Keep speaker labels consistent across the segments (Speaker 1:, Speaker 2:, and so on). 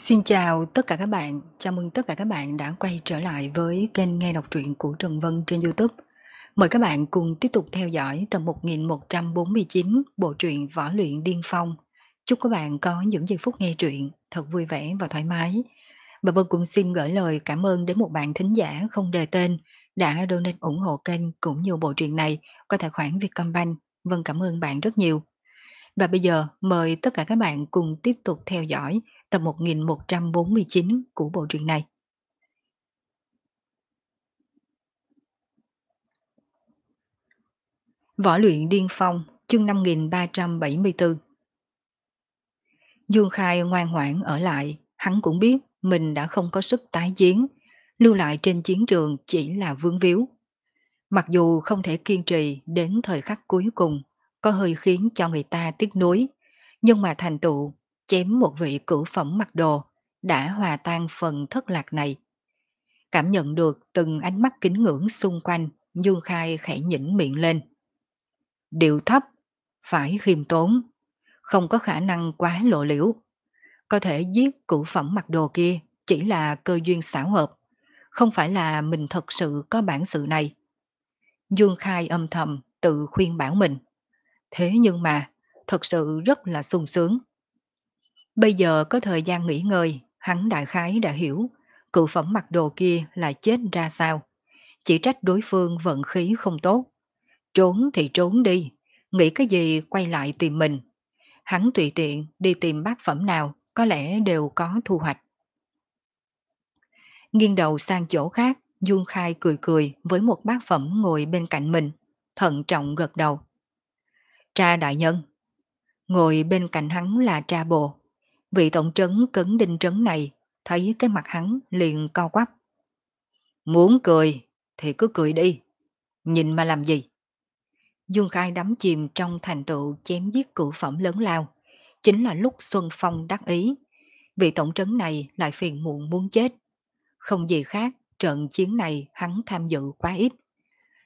Speaker 1: Xin chào tất cả các bạn, chào mừng tất cả các bạn đã quay trở lại với kênh nghe đọc truyện của Trần Vân trên Youtube. Mời các bạn cùng tiếp tục theo dõi tập 1149 bộ truyện Võ Luyện Điên Phong. Chúc các bạn có những giây phút nghe truyện thật vui vẻ và thoải mái. Và Vân cũng xin gửi lời cảm ơn đến một bạn thính giả không đề tên đã donate ủng hộ kênh cũng như bộ truyện này qua tài khoản Vietcombank. Vân cảm ơn bạn rất nhiều. Và bây giờ mời tất cả các bạn cùng tiếp tục theo dõi tập 1149 của bộ truyện này. Võ luyện điên phong, chương 5374 Dương Khai ngoan ngoãn ở lại, hắn cũng biết mình đã không có sức tái chiến, lưu lại trên chiến trường chỉ là vướng víu. Mặc dù không thể kiên trì đến thời khắc cuối cùng, có hơi khiến cho người ta tiếc nuối, nhưng mà thành tựu chém một vị cửu phẩm mặc đồ, đã hòa tan phần thất lạc này. Cảm nhận được từng ánh mắt kính ngưỡng xung quanh, Dương Khai khẽ nhỉnh miệng lên. điều thấp, phải khiêm tốn, không có khả năng quá lộ liễu. Có thể giết cửu phẩm mặc đồ kia chỉ là cơ duyên xảo hợp, không phải là mình thật sự có bản sự này. Dương Khai âm thầm tự khuyên bảo mình. Thế nhưng mà, thật sự rất là sung sướng. Bây giờ có thời gian nghỉ ngơi, hắn đại khái đã hiểu cựu phẩm mặc đồ kia là chết ra sao. Chỉ trách đối phương vận khí không tốt. Trốn thì trốn đi, nghĩ cái gì quay lại tìm mình. Hắn tùy tiện đi tìm bác phẩm nào có lẽ đều có thu hoạch. Nghiêng đầu sang chỗ khác, Dương Khai cười cười với một bác phẩm ngồi bên cạnh mình, thận trọng gật đầu. Tra đại nhân Ngồi bên cạnh hắn là tra bộ, Vị tổng trấn cấn đinh trấn này thấy cái mặt hắn liền co quắp. Muốn cười thì cứ cười đi, nhìn mà làm gì? Dương Khai đắm chìm trong thành tựu chém giết cửu phẩm lớn lao, chính là lúc Xuân Phong đắc ý. Vị tổng trấn này lại phiền muộn muốn chết. Không gì khác, trận chiến này hắn tham dự quá ít.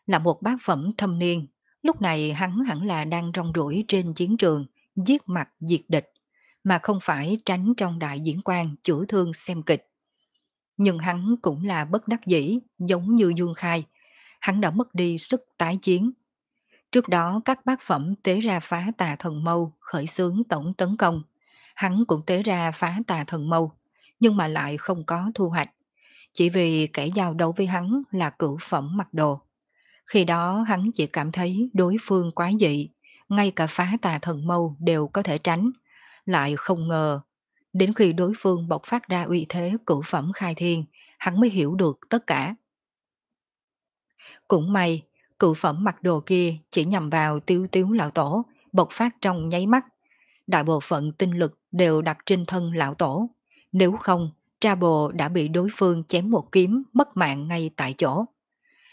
Speaker 1: Là một bác phẩm thâm niên, lúc này hắn hẳn là đang rong rủi trên chiến trường, giết mặt diệt địch mà không phải tránh trong đại diễn quan chữa thương xem kịch. Nhưng hắn cũng là bất đắc dĩ, giống như Dương Khai. Hắn đã mất đi sức tái chiến. Trước đó các bác phẩm tế ra phá tà thần mâu khởi xướng tổng tấn công. Hắn cũng tế ra phá tà thần mâu, nhưng mà lại không có thu hoạch. Chỉ vì kẻ giao đấu với hắn là cửu phẩm mặc đồ. Khi đó hắn chỉ cảm thấy đối phương quá dị, ngay cả phá tà thần mâu đều có thể tránh, lại không ngờ. Đến khi đối phương bộc phát ra uy thế cử phẩm khai thiên, hắn mới hiểu được tất cả. Cũng may, cử phẩm mặc đồ kia chỉ nhằm vào tiêu tiếu lão tổ, bộc phát trong nháy mắt. Đại bộ phận tinh lực đều đặt trên thân lão tổ. Nếu không, tra bồ đã bị đối phương chém một kiếm mất mạng ngay tại chỗ.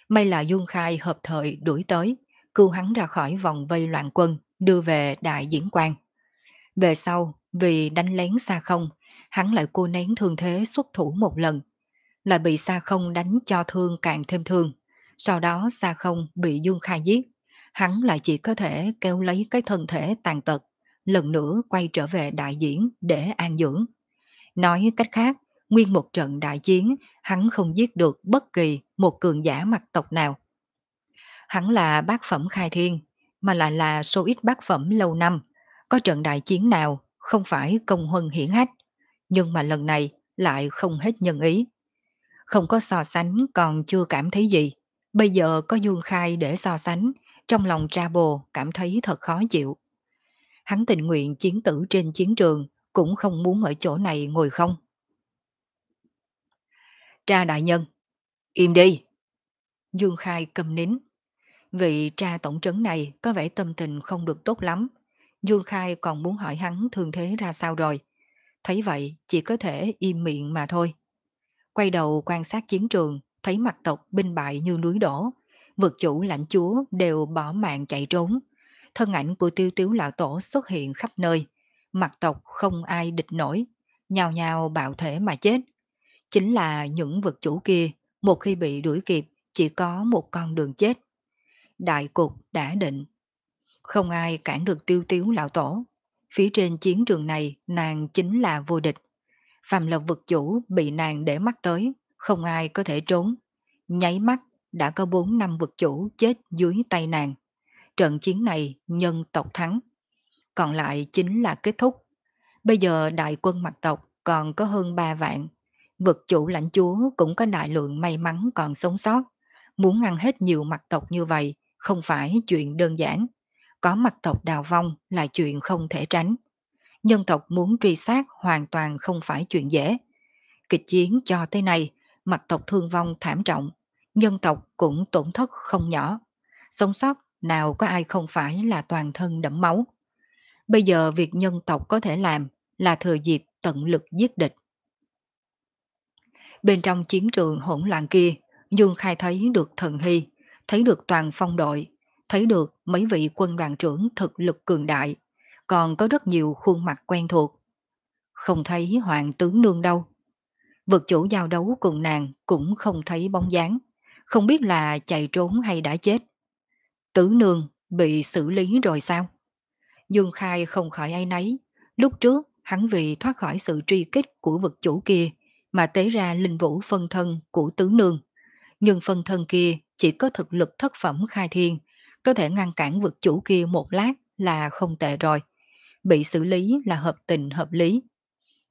Speaker 1: May là Dung Khai hợp thời đuổi tới, cứu hắn ra khỏi vòng vây loạn quân, đưa về đại diễn quan. Về sau, vì đánh lén xa không, hắn lại cô nén thương thế xuất thủ một lần. Lại bị xa không đánh cho thương càng thêm thương. Sau đó xa không bị Dương Khai giết. Hắn lại chỉ có thể kéo lấy cái thân thể tàn tật, lần nữa quay trở về đại diễn để an dưỡng. Nói cách khác, nguyên một trận đại chiến, hắn không giết được bất kỳ một cường giả mặt tộc nào. Hắn là bác phẩm khai thiên, mà lại là số ít bác phẩm lâu năm, có trận đại chiến nào không phải công huân hiển hách, nhưng mà lần này lại không hết nhân ý. Không có so sánh còn chưa cảm thấy gì, bây giờ có Dương Khai để so sánh, trong lòng tra bồ cảm thấy thật khó chịu. Hắn tình nguyện chiến tử trên chiến trường, cũng không muốn ở chỗ này ngồi không. Tra đại nhân, im đi. Dương Khai cầm nín. Vị tra tổng trấn này có vẻ tâm tình không được tốt lắm, Dương Khai còn muốn hỏi hắn thường thế ra sao rồi. Thấy vậy, chỉ có thể im miệng mà thôi. Quay đầu quan sát chiến trường, thấy mặt tộc binh bại như núi đổ. Vực chủ lãnh chúa đều bỏ mạng chạy trốn. Thân ảnh của tiêu tiếu lão tổ xuất hiện khắp nơi. Mặt tộc không ai địch nổi, nhào nhào bạo thể mà chết. Chính là những vực chủ kia, một khi bị đuổi kịp, chỉ có một con đường chết. Đại cục đã định, không ai cản được tiêu tiếu lão tổ. Phía trên chiến trường này nàng chính là vô địch. Phạm Lộc vực chủ bị nàng để mắt tới, không ai có thể trốn. Nháy mắt, đã có 4 năm vực chủ chết dưới tay nàng. Trận chiến này nhân tộc thắng. Còn lại chính là kết thúc. Bây giờ đại quân mặt tộc còn có hơn 3 vạn. Vực chủ lãnh chúa cũng có đại lượng may mắn còn sống sót. Muốn ăn hết nhiều mặt tộc như vậy không phải chuyện đơn giản có mặt tộc đào vong là chuyện không thể tránh. Nhân tộc muốn truy sát hoàn toàn không phải chuyện dễ. Kịch chiến cho tới nay, mặt tộc thương vong thảm trọng, nhân tộc cũng tổn thất không nhỏ. Sống sót nào có ai không phải là toàn thân đẫm máu. Bây giờ việc nhân tộc có thể làm là thừa dịp tận lực giết địch. Bên trong chiến trường hỗn loạn kia, Dương Khai thấy được thần hy, thấy được toàn phong đội, thấy được mấy vị quân đoàn trưởng thực lực cường đại, còn có rất nhiều khuôn mặt quen thuộc. Không thấy hoàng tướng nương đâu. Vực chủ giao đấu cùng nàng cũng không thấy bóng dáng, không biết là chạy trốn hay đã chết. Tử nương bị xử lý rồi sao? Dương Khai không khỏi ai nấy, lúc trước hắn vì thoát khỏi sự truy kích của vực chủ kia mà tế ra linh vũ phân thân của tứ nương. Nhưng phân thân kia chỉ có thực lực thất phẩm khai thiên, có thể ngăn cản vực chủ kia một lát là không tệ rồi. Bị xử lý là hợp tình hợp lý.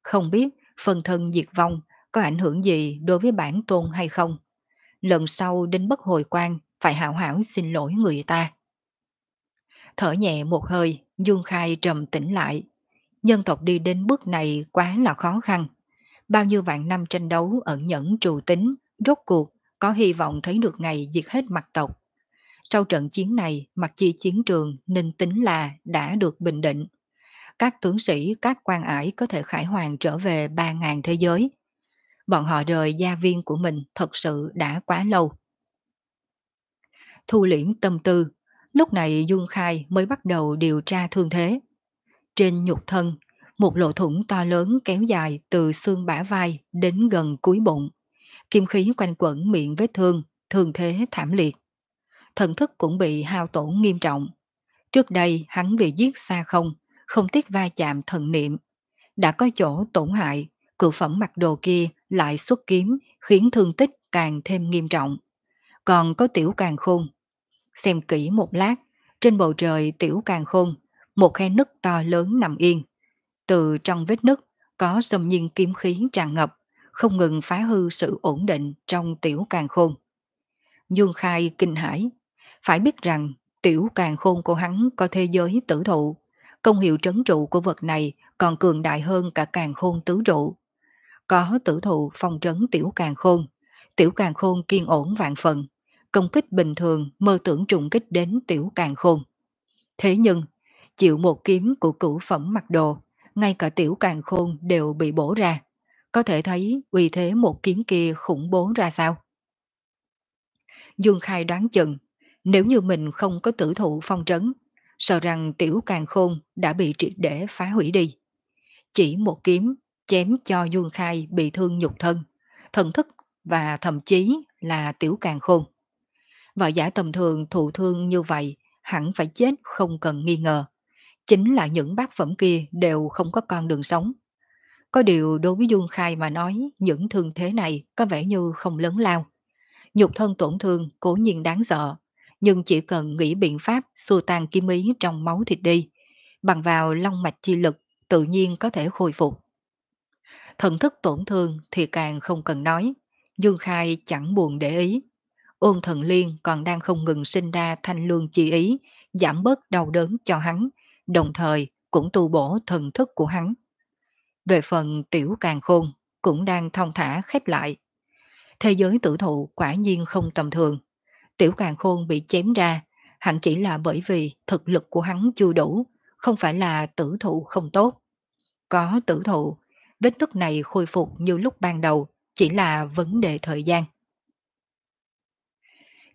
Speaker 1: Không biết phần thân diệt vong có ảnh hưởng gì đối với bản tôn hay không. Lần sau đến bất hồi quan phải hảo hảo xin lỗi người ta. Thở nhẹ một hơi, Dương Khai trầm tĩnh lại. Nhân tộc đi đến bước này quá là khó khăn. Bao nhiêu vạn năm tranh đấu ẩn nhẫn trù tính, rốt cuộc có hy vọng thấy được ngày diệt hết mặt tộc. Sau trận chiến này, mặc chi chiến trường nên tính là đã được bình định. Các tướng sĩ, các quan ải có thể khải hoàn trở về 3.000 thế giới. Bọn họ rời gia viên của mình thật sự đã quá lâu. Thu liễm tâm tư, lúc này Dung Khai mới bắt đầu điều tra thương thế. Trên nhục thân, một lỗ thủng to lớn kéo dài từ xương bả vai đến gần cuối bụng. Kim khí quanh quẩn miệng vết thương, thương thế thảm liệt thần thức cũng bị hao tổn nghiêm trọng. Trước đây hắn bị giết xa không, không tiếc va chạm thần niệm. Đã có chỗ tổn hại, cự phẩm mặc đồ kia lại xuất kiếm khiến thương tích càng thêm nghiêm trọng. Còn có tiểu càng khôn. Xem kỹ một lát, trên bầu trời tiểu càng khôn, một khe nứt to lớn nằm yên. Từ trong vết nứt có xâm nhiên kiếm khí tràn ngập, không ngừng phá hư sự ổn định trong tiểu càng khôn. Dương Khai kinh hãi, phải biết rằng tiểu càng khôn của hắn có thế giới tử thụ. Công hiệu trấn trụ của vật này còn cường đại hơn cả càng khôn tứ trụ. Có tử thụ phong trấn tiểu càng khôn. Tiểu càng khôn kiên ổn vạn phần. Công kích bình thường mơ tưởng trùng kích đến tiểu càng khôn. Thế nhưng, chịu một kiếm của cửu phẩm mặc đồ, ngay cả tiểu càng khôn đều bị bổ ra. Có thể thấy uy thế một kiếm kia khủng bố ra sao. Dương Khai đoán chừng nếu như mình không có tử thụ phong trấn, sợ rằng tiểu càng khôn đã bị triệt để phá hủy đi. Chỉ một kiếm chém cho Dương Khai bị thương nhục thân, thần thức và thậm chí là tiểu càng khôn. Võ giả tầm thường thụ thương như vậy hẳn phải chết không cần nghi ngờ. Chính là những bác phẩm kia đều không có con đường sống. Có điều đối với Dương Khai mà nói những thương thế này có vẻ như không lớn lao. Nhục thân tổn thương cố nhiên đáng sợ, nhưng chỉ cần nghĩ biện pháp xua tan kim ý trong máu thịt đi, bằng vào long mạch chi lực tự nhiên có thể khôi phục. Thần thức tổn thương thì càng không cần nói, Dương Khai chẳng buồn để ý. Ôn thần liên còn đang không ngừng sinh ra thanh lương chi ý, giảm bớt đau đớn cho hắn, đồng thời cũng tu bổ thần thức của hắn. Về phần tiểu càng khôn, cũng đang thong thả khép lại. Thế giới tử thụ quả nhiên không tầm thường. Tiểu Càng Khôn bị chém ra, hẳn chỉ là bởi vì thực lực của hắn chưa đủ, không phải là tử thụ không tốt. Có tử thụ, vết nứt này khôi phục như lúc ban đầu, chỉ là vấn đề thời gian.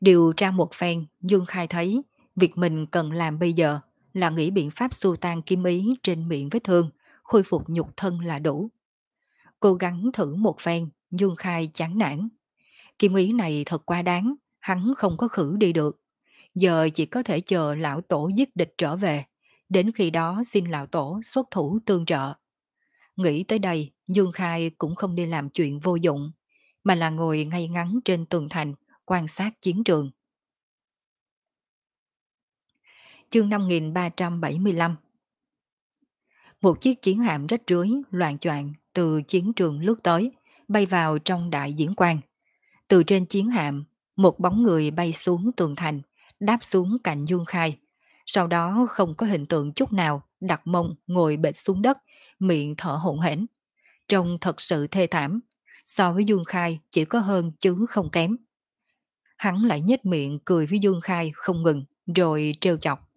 Speaker 1: Điều tra một phen, Dương Khai thấy việc mình cần làm bây giờ là nghĩ biện pháp xua tan kim ý trên miệng vết thương, khôi phục nhục thân là đủ. Cố gắng thử một phen, Dương Khai chán nản. Kim ý này thật quá đáng, hắn không có khử đi được. Giờ chỉ có thể chờ lão tổ giết địch trở về, đến khi đó xin lão tổ xuất thủ tương trợ. Nghĩ tới đây, Dương Khai cũng không đi làm chuyện vô dụng, mà là ngồi ngay ngắn trên tường thành, quan sát chiến trường. Chương 5375 Một chiếc chiến hạm rách rưới, loạn choạng từ chiến trường lướt tới, bay vào trong đại diễn quan. Từ trên chiến hạm, một bóng người bay xuống tường thành, đáp xuống cạnh Dương Khai. Sau đó không có hình tượng chút nào, đặt mông ngồi bệt xuống đất, miệng thở hổn hển. Trông thật sự thê thảm, so với Dương Khai chỉ có hơn chứ không kém. Hắn lại nhếch miệng cười với Dương Khai không ngừng, rồi trêu chọc.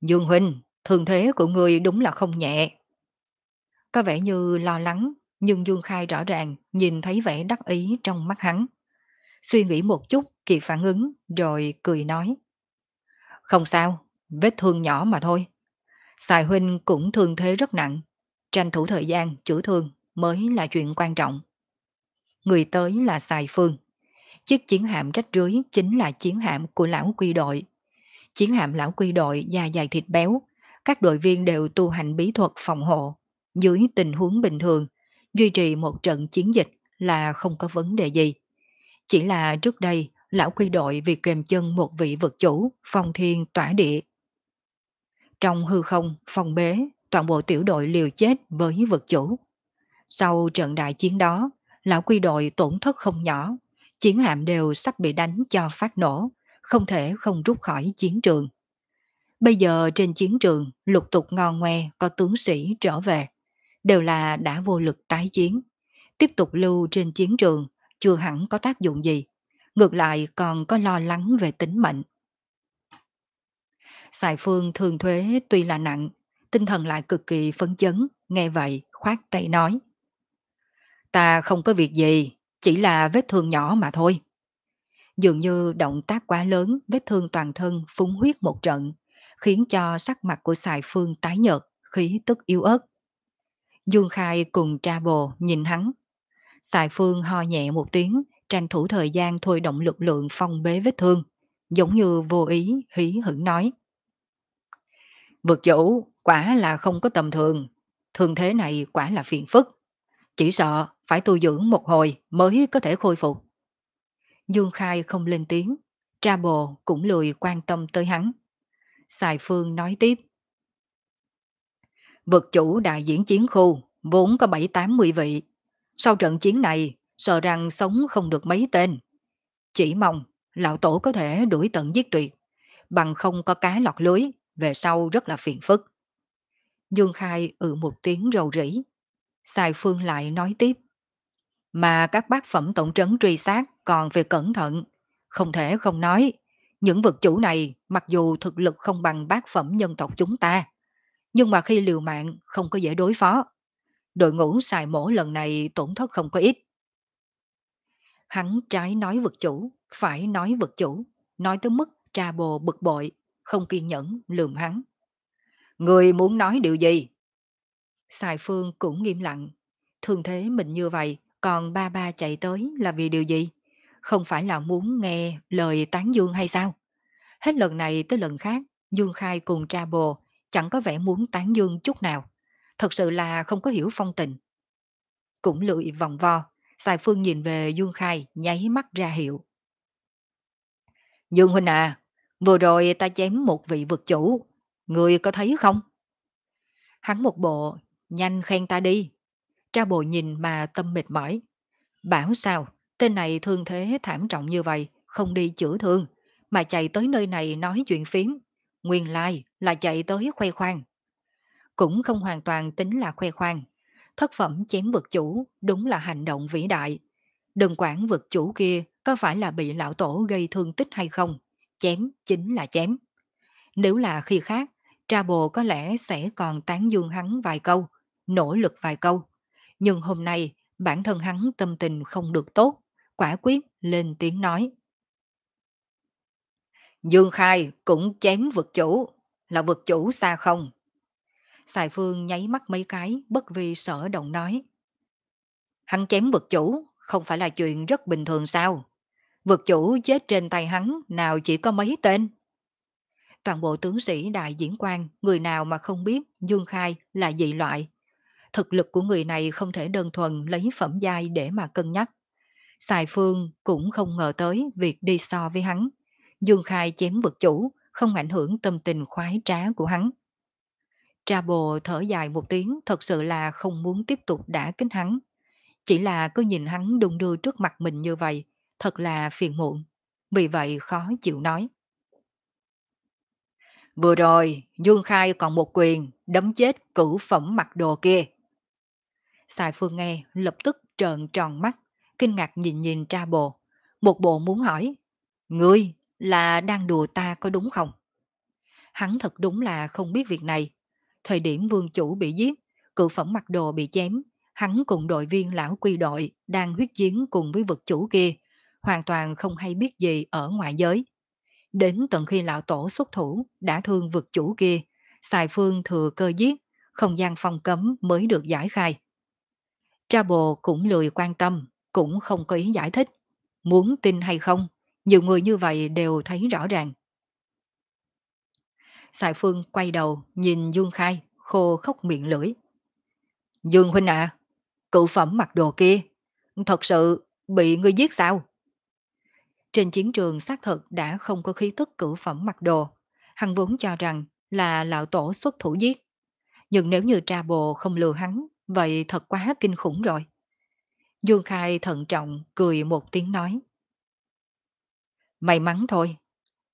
Speaker 1: Dương Huynh, thường thế của người đúng là không nhẹ. Có vẻ như lo lắng, nhưng Dương Khai rõ ràng nhìn thấy vẻ đắc ý trong mắt hắn. Suy nghĩ một chút, Kiệt phản ứng, rồi cười nói. Không sao, vết thương nhỏ mà thôi. Sài Huynh cũng thương thế rất nặng. Tranh thủ thời gian, chữa thương mới là chuyện quan trọng. Người tới là Sài Phương. Chiếc chiến hạm rách rưới chính là chiến hạm của lão quy đội. Chiến hạm lão quy đội da dày thịt béo, các đội viên đều tu hành bí thuật phòng hộ. Dưới tình huống bình thường, duy trì một trận chiến dịch là không có vấn đề gì. Chỉ là trước đây, lão quy đội vì kềm chân một vị vực chủ, phong thiên tỏa địa. Trong hư không, phong bế, toàn bộ tiểu đội liều chết với vực chủ. Sau trận đại chiến đó, lão quy đội tổn thất không nhỏ, chiến hạm đều sắp bị đánh cho phát nổ, không thể không rút khỏi chiến trường. Bây giờ trên chiến trường lục tục ngon ngoe có tướng sĩ trở về, đều là đã vô lực tái chiến, tiếp tục lưu trên chiến trường chưa hẳn có tác dụng gì, ngược lại còn có lo lắng về tính mệnh. Sài Phương thường thuế tuy là nặng, tinh thần lại cực kỳ phấn chấn, nghe vậy khoát tay nói. Ta không có việc gì, chỉ là vết thương nhỏ mà thôi. Dường như động tác quá lớn, vết thương toàn thân phúng huyết một trận, khiến cho sắc mặt của Sài Phương tái nhợt, khí tức yếu ớt. Dương Khai cùng tra bồ nhìn hắn, Xài Phương ho nhẹ một tiếng, tranh thủ thời gian thôi động lực lượng phong bế vết thương, giống như vô ý, hí hửng nói. Vực chủ, quả là không có tầm thường, thường thế này quả là phiền phức. Chỉ sợ phải tu dưỡng một hồi mới có thể khôi phục. Dương Khai không lên tiếng, tra bồ cũng lười quan tâm tới hắn. Xài Phương nói tiếp. Vực chủ đại diễn chiến khu, vốn có 7-80 vị, sau trận chiến này, sợ rằng sống không được mấy tên. Chỉ mong lão tổ có thể đuổi tận giết tuyệt, bằng không có cá lọt lưới, về sau rất là phiền phức. Dương Khai ừ một tiếng rầu rĩ. Xài Phương lại nói tiếp. Mà các bác phẩm tổng trấn truy sát còn về cẩn thận. Không thể không nói, những vật chủ này mặc dù thực lực không bằng bác phẩm nhân tộc chúng ta, nhưng mà khi liều mạng không có dễ đối phó đội ngũ xài mổ lần này tổn thất không có ít. Hắn trái nói vực chủ, phải nói vực chủ, nói tới mức trà bồ bực bội, không kiên nhẫn lườm hắn. Người muốn nói điều gì? Xài phương cũng nghiêm lặng. Thường thế mình như vậy, còn ba ba chạy tới là vì điều gì? Không phải là muốn nghe lời tán dương hay sao? Hết lần này tới lần khác, Dương Khai cùng tra bồ, chẳng có vẻ muốn tán dương chút nào thật sự là không có hiểu phong tình. Cũng lười vòng vo, Sài Phương nhìn về Dương Khai nháy mắt ra hiệu. Dương Huynh à, vừa rồi ta chém một vị vực chủ, người có thấy không? Hắn một bộ, nhanh khen ta đi. Tra bộ nhìn mà tâm mệt mỏi. Bảo sao, tên này thương thế thảm trọng như vậy, không đi chữa thương, mà chạy tới nơi này nói chuyện phím. Nguyên lai là chạy tới khoe khoang cũng không hoàn toàn tính là khoe khoang. Thất phẩm chém vực chủ đúng là hành động vĩ đại. Đừng quản vực chủ kia có phải là bị lão tổ gây thương tích hay không. Chém chính là chém. Nếu là khi khác, tra bồ có lẽ sẽ còn tán dương hắn vài câu, nỗ lực vài câu. Nhưng hôm nay, bản thân hắn tâm tình không được tốt, quả quyết lên tiếng nói. Dương Khai cũng chém vực chủ, là vực chủ xa không? Sài Phương nháy mắt mấy cái, bất vi sở động nói. Hắn chém vực chủ, không phải là chuyện rất bình thường sao? Vực chủ chết trên tay hắn, nào chỉ có mấy tên? Toàn bộ tướng sĩ đại diễn quan, người nào mà không biết Dương Khai là dị loại. Thực lực của người này không thể đơn thuần lấy phẩm giai để mà cân nhắc. Sài Phương cũng không ngờ tới việc đi so với hắn. Dương Khai chém vực chủ, không ảnh hưởng tâm tình khoái trá của hắn. Tra bồ thở dài một tiếng thật sự là không muốn tiếp tục đã kính hắn. Chỉ là cứ nhìn hắn đung đưa trước mặt mình như vậy, thật là phiền muộn. Vì vậy khó chịu nói. Vừa rồi, Dương Khai còn một quyền, đấm chết cử phẩm mặc đồ kia. Sài Phương nghe lập tức trợn tròn mắt, kinh ngạc nhìn nhìn tra bồ. Một bộ muốn hỏi, ngươi là đang đùa ta có đúng không? Hắn thật đúng là không biết việc này, thời điểm vương chủ bị giết, cự phẩm mặc đồ bị chém, hắn cùng đội viên lão quy đội đang huyết chiến cùng với vực chủ kia, hoàn toàn không hay biết gì ở ngoại giới. Đến tận khi lão tổ xuất thủ đã thương vực chủ kia, xài phương thừa cơ giết, không gian phong cấm mới được giải khai. Tra bồ cũng lười quan tâm, cũng không có ý giải thích. Muốn tin hay không, nhiều người như vậy đều thấy rõ ràng. Sài Phương quay đầu nhìn Dương Khai khô khóc miệng lưỡi. Dương Huynh ạ, à, cựu phẩm mặc đồ kia, thật sự bị ngươi giết sao? Trên chiến trường xác thực đã không có khí tức cửu phẩm mặc đồ. Hắn vốn cho rằng là lão tổ xuất thủ giết. Nhưng nếu như tra bồ không lừa hắn, vậy thật quá kinh khủng rồi. Dương Khai thận trọng cười một tiếng nói. May mắn thôi,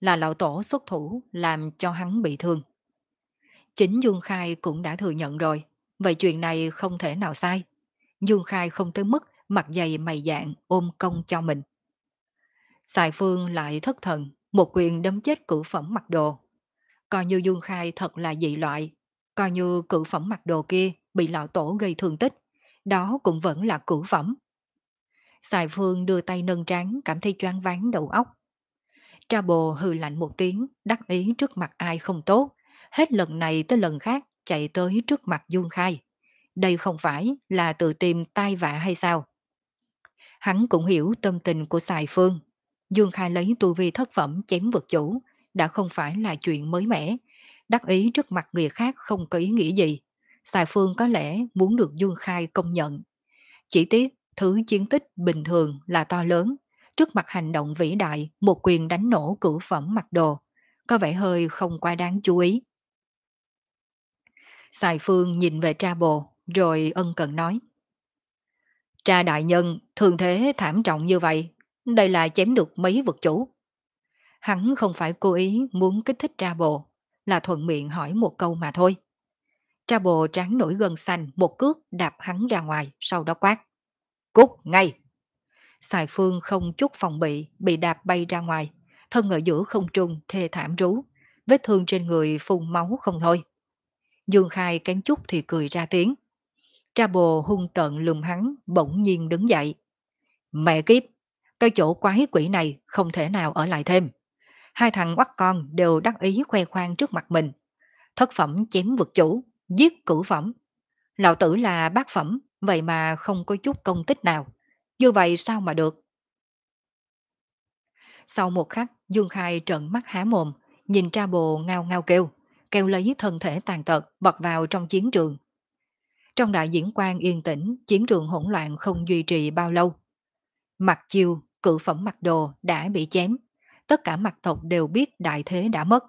Speaker 1: là lão tổ xuất thủ làm cho hắn bị thương. Chính Dương Khai cũng đã thừa nhận rồi, vậy chuyện này không thể nào sai. Dương Khai không tới mức mặt dày mày dạng ôm công cho mình. Sài Phương lại thất thần, một quyền đấm chết cử phẩm mặc đồ. Coi như Dương Khai thật là dị loại, coi như cử phẩm mặc đồ kia bị lão tổ gây thương tích, đó cũng vẫn là cử phẩm. Sài Phương đưa tay nâng trán cảm thấy choáng váng đầu óc, Tra bồ hừ lạnh một tiếng, đắc ý trước mặt ai không tốt. Hết lần này tới lần khác chạy tới trước mặt Dương Khai. Đây không phải là tự tìm tai vạ hay sao? Hắn cũng hiểu tâm tình của Sài Phương. Dương Khai lấy tu vi thất phẩm chém vực chủ, đã không phải là chuyện mới mẻ. Đắc ý trước mặt người khác không có ý nghĩa gì. Sài Phương có lẽ muốn được Dương Khai công nhận. Chỉ tiếc, thứ chiến tích bình thường là to lớn, trước mặt hành động vĩ đại một quyền đánh nổ cửu phẩm mặc đồ, có vẻ hơi không quá đáng chú ý. xài Phương nhìn về tra bồ, rồi ân cần nói. Tra đại nhân, thường thế thảm trọng như vậy, đây là chém được mấy vật chủ. Hắn không phải cố ý muốn kích thích tra bồ, là thuận miệng hỏi một câu mà thôi. Tra bồ tráng nổi gần xanh một cước đạp hắn ra ngoài, sau đó quát. Cút ngay! Xài Phương không chút phòng bị, bị đạp bay ra ngoài, thân ở giữa không trung thê thảm rú, vết thương trên người phun máu không thôi. Dương Khai kém chút thì cười ra tiếng. Tra bồ hung tợn lùm hắn, bỗng nhiên đứng dậy. Mẹ kiếp, cái chỗ quái quỷ này không thể nào ở lại thêm. Hai thằng quắc con đều đắc ý khoe khoang trước mặt mình. Thất phẩm chém vực chủ, giết cử phẩm. Lão tử là bác phẩm, vậy mà không có chút công tích nào. Như vậy sao mà được? Sau một khắc, Dương Khai trợn mắt há mồm, nhìn tra bồ ngao ngao kêu, kêu lấy thân thể tàn tật bật vào trong chiến trường. Trong đại diễn quan yên tĩnh, chiến trường hỗn loạn không duy trì bao lâu. Mặt chiêu, cử phẩm mặt đồ đã bị chém. Tất cả mặt tộc đều biết đại thế đã mất.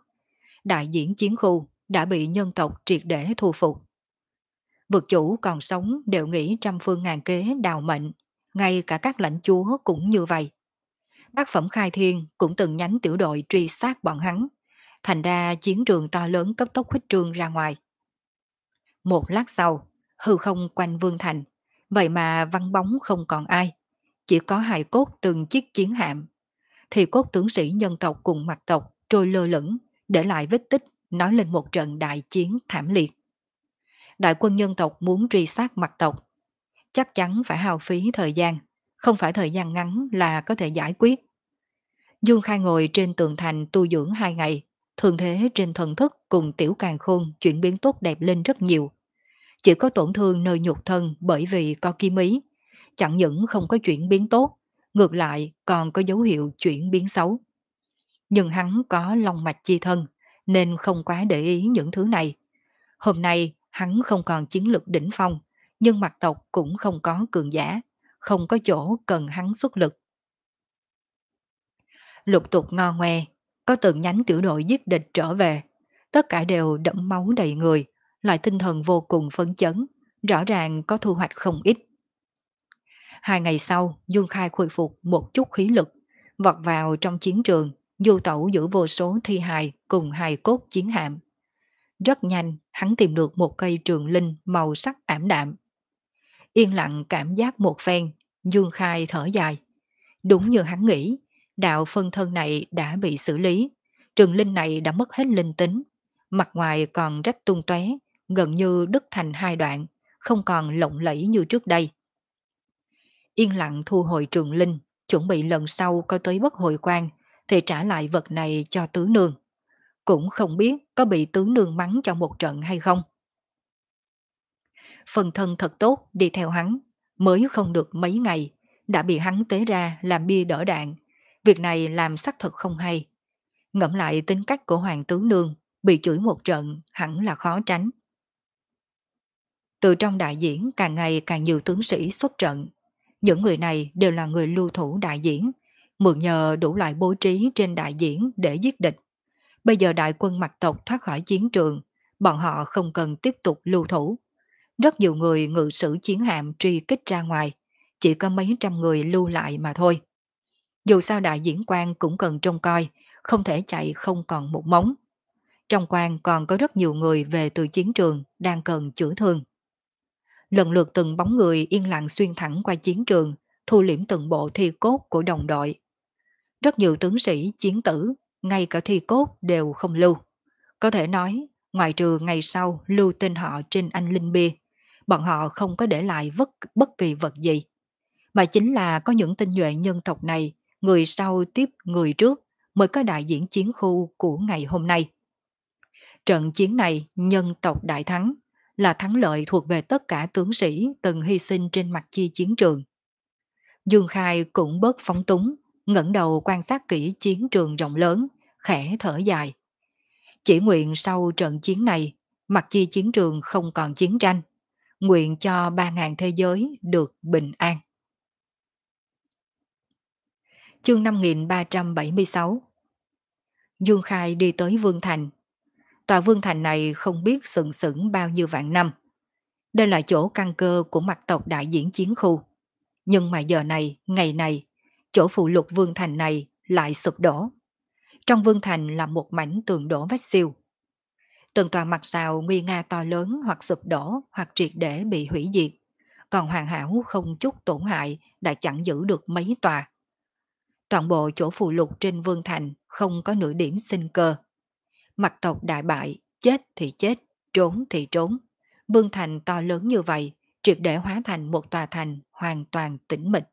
Speaker 1: Đại diễn chiến khu đã bị nhân tộc triệt để thu phục. Vực chủ còn sống đều nghĩ trăm phương ngàn kế đào mệnh ngay cả các lãnh chúa cũng như vậy. Bác Phẩm Khai Thiên cũng từng nhánh tiểu đội truy sát bọn hắn, thành ra chiến trường to lớn cấp tốc khuếch trương ra ngoài. Một lát sau, hư không quanh Vương Thành, vậy mà văng bóng không còn ai, chỉ có hài cốt từng chiếc chiến hạm. Thì cốt tướng sĩ nhân tộc cùng mặt tộc trôi lơ lửng, để lại vết tích nói lên một trận đại chiến thảm liệt. Đại quân nhân tộc muốn truy sát mặt tộc, chắc chắn phải hao phí thời gian, không phải thời gian ngắn là có thể giải quyết. Dương Khai ngồi trên tường thành tu dưỡng hai ngày, thường thế trên thần thức cùng tiểu càng khôn chuyển biến tốt đẹp lên rất nhiều. Chỉ có tổn thương nơi nhục thân bởi vì có kim ý, chẳng những không có chuyển biến tốt, ngược lại còn có dấu hiệu chuyển biến xấu. Nhưng hắn có lòng mạch chi thân, nên không quá để ý những thứ này. Hôm nay hắn không còn chiến lực đỉnh phong, nhưng mặt tộc cũng không có cường giả, không có chỗ cần hắn xuất lực. Lục tục ngo ngoe, có từng nhánh tiểu đội giết địch trở về, tất cả đều đẫm máu đầy người, loại tinh thần vô cùng phấn chấn, rõ ràng có thu hoạch không ít. Hai ngày sau, Dương Khai khôi phục một chút khí lực, vọt vào trong chiến trường, du tẩu giữ vô số thi hài cùng hài cốt chiến hạm. Rất nhanh, hắn tìm được một cây trường linh màu sắc ảm đạm, Yên lặng cảm giác một phen, Dương Khai thở dài. Đúng như hắn nghĩ, đạo phân thân này đã bị xử lý. Trường linh này đã mất hết linh tính. Mặt ngoài còn rách tung tóe, gần như đứt thành hai đoạn, không còn lộng lẫy như trước đây. Yên lặng thu hồi trường linh, chuẩn bị lần sau coi tới bất hồi quan, thì trả lại vật này cho tứ nương. Cũng không biết có bị tứ nương mắng cho một trận hay không phần thân thật tốt đi theo hắn, mới không được mấy ngày, đã bị hắn tế ra làm bia đỡ đạn. Việc này làm xác thật không hay. Ngẫm lại tính cách của Hoàng Tứ Nương, bị chửi một trận hẳn là khó tránh. Từ trong đại diễn càng ngày càng nhiều tướng sĩ xuất trận. Những người này đều là người lưu thủ đại diễn, mượn nhờ đủ loại bố trí trên đại diễn để giết địch. Bây giờ đại quân mặt tộc thoát khỏi chiến trường, bọn họ không cần tiếp tục lưu thủ, rất nhiều người ngự sử chiến hạm truy kích ra ngoài, chỉ có mấy trăm người lưu lại mà thôi. Dù sao đại diễn quan cũng cần trông coi, không thể chạy không còn một móng. Trong quan còn có rất nhiều người về từ chiến trường đang cần chữa thương. Lần lượt từng bóng người yên lặng xuyên thẳng qua chiến trường, thu liễm từng bộ thi cốt của đồng đội. Rất nhiều tướng sĩ chiến tử, ngay cả thi cốt đều không lưu. Có thể nói, ngoại trừ ngày sau lưu tên họ trên anh Linh Bia, bọn họ không có để lại bất, bất kỳ vật gì. Mà chính là có những tinh nhuệ nhân tộc này, người sau tiếp người trước mới có đại diễn chiến khu của ngày hôm nay. Trận chiến này nhân tộc đại thắng là thắng lợi thuộc về tất cả tướng sĩ từng hy sinh trên mặt chi chiến trường. Dương Khai cũng bớt phóng túng, ngẩng đầu quan sát kỹ chiến trường rộng lớn, khẽ thở dài. Chỉ nguyện sau trận chiến này, mặt chi chiến trường không còn chiến tranh, nguyện cho ba ngàn thế giới được bình an. Chương 5376 Dương Khai đi tới Vương Thành. Tòa Vương Thành này không biết sừng sững bao nhiêu vạn năm. Đây là chỗ căn cơ của mặt tộc đại diễn chiến khu. Nhưng mà giờ này, ngày này, chỗ phụ lục Vương Thành này lại sụp đổ. Trong Vương Thành là một mảnh tường đổ vách siêu. Từng tòa mặt sào nguy nga to lớn hoặc sụp đổ hoặc triệt để bị hủy diệt. Còn hoàn hảo không chút tổn hại đã chẳng giữ được mấy tòa. Toàn bộ chỗ phù lục trên vương thành không có nửa điểm sinh cơ. Mặt tộc đại bại, chết thì chết, trốn thì trốn. Vương thành to lớn như vậy, triệt để hóa thành một tòa thành hoàn toàn tĩnh mịch.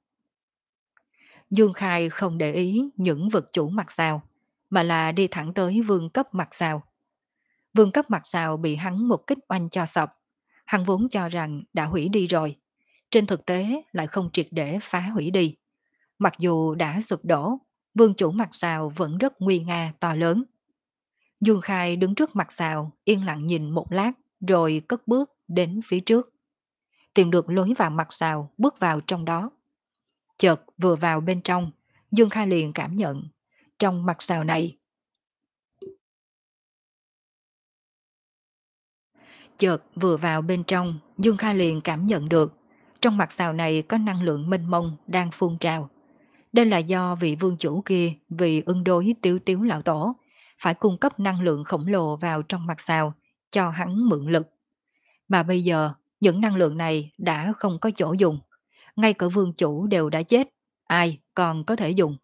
Speaker 1: Dương Khai không để ý những vật chủ mặt sào mà là đi thẳng tới vương cấp mặt sào Vương cấp mặt sào bị hắn một kích oanh cho sọc. Hắn vốn cho rằng đã hủy đi rồi. Trên thực tế lại không triệt để phá hủy đi. Mặc dù đã sụp đổ, vương chủ mặt sào vẫn rất nguy nga to lớn. Dương Khai đứng trước mặt sào, yên lặng nhìn một lát, rồi cất bước đến phía trước. Tìm được lối vào mặt sào, bước vào trong đó. Chợt vừa vào bên trong, Dương Khai liền cảm nhận, trong mặt sào này Chợt vừa vào bên trong, Dương Kha liền cảm nhận được, trong mặt xào này có năng lượng mênh mông đang phun trào. Đây là do vị vương chủ kia vì ưng đối tiếu tiếu lão tổ, phải cung cấp năng lượng khổng lồ vào trong mặt xào, cho hắn mượn lực. Mà bây giờ, những năng lượng này đã không có chỗ dùng. Ngay cả vương chủ đều đã chết, ai còn có thể dùng.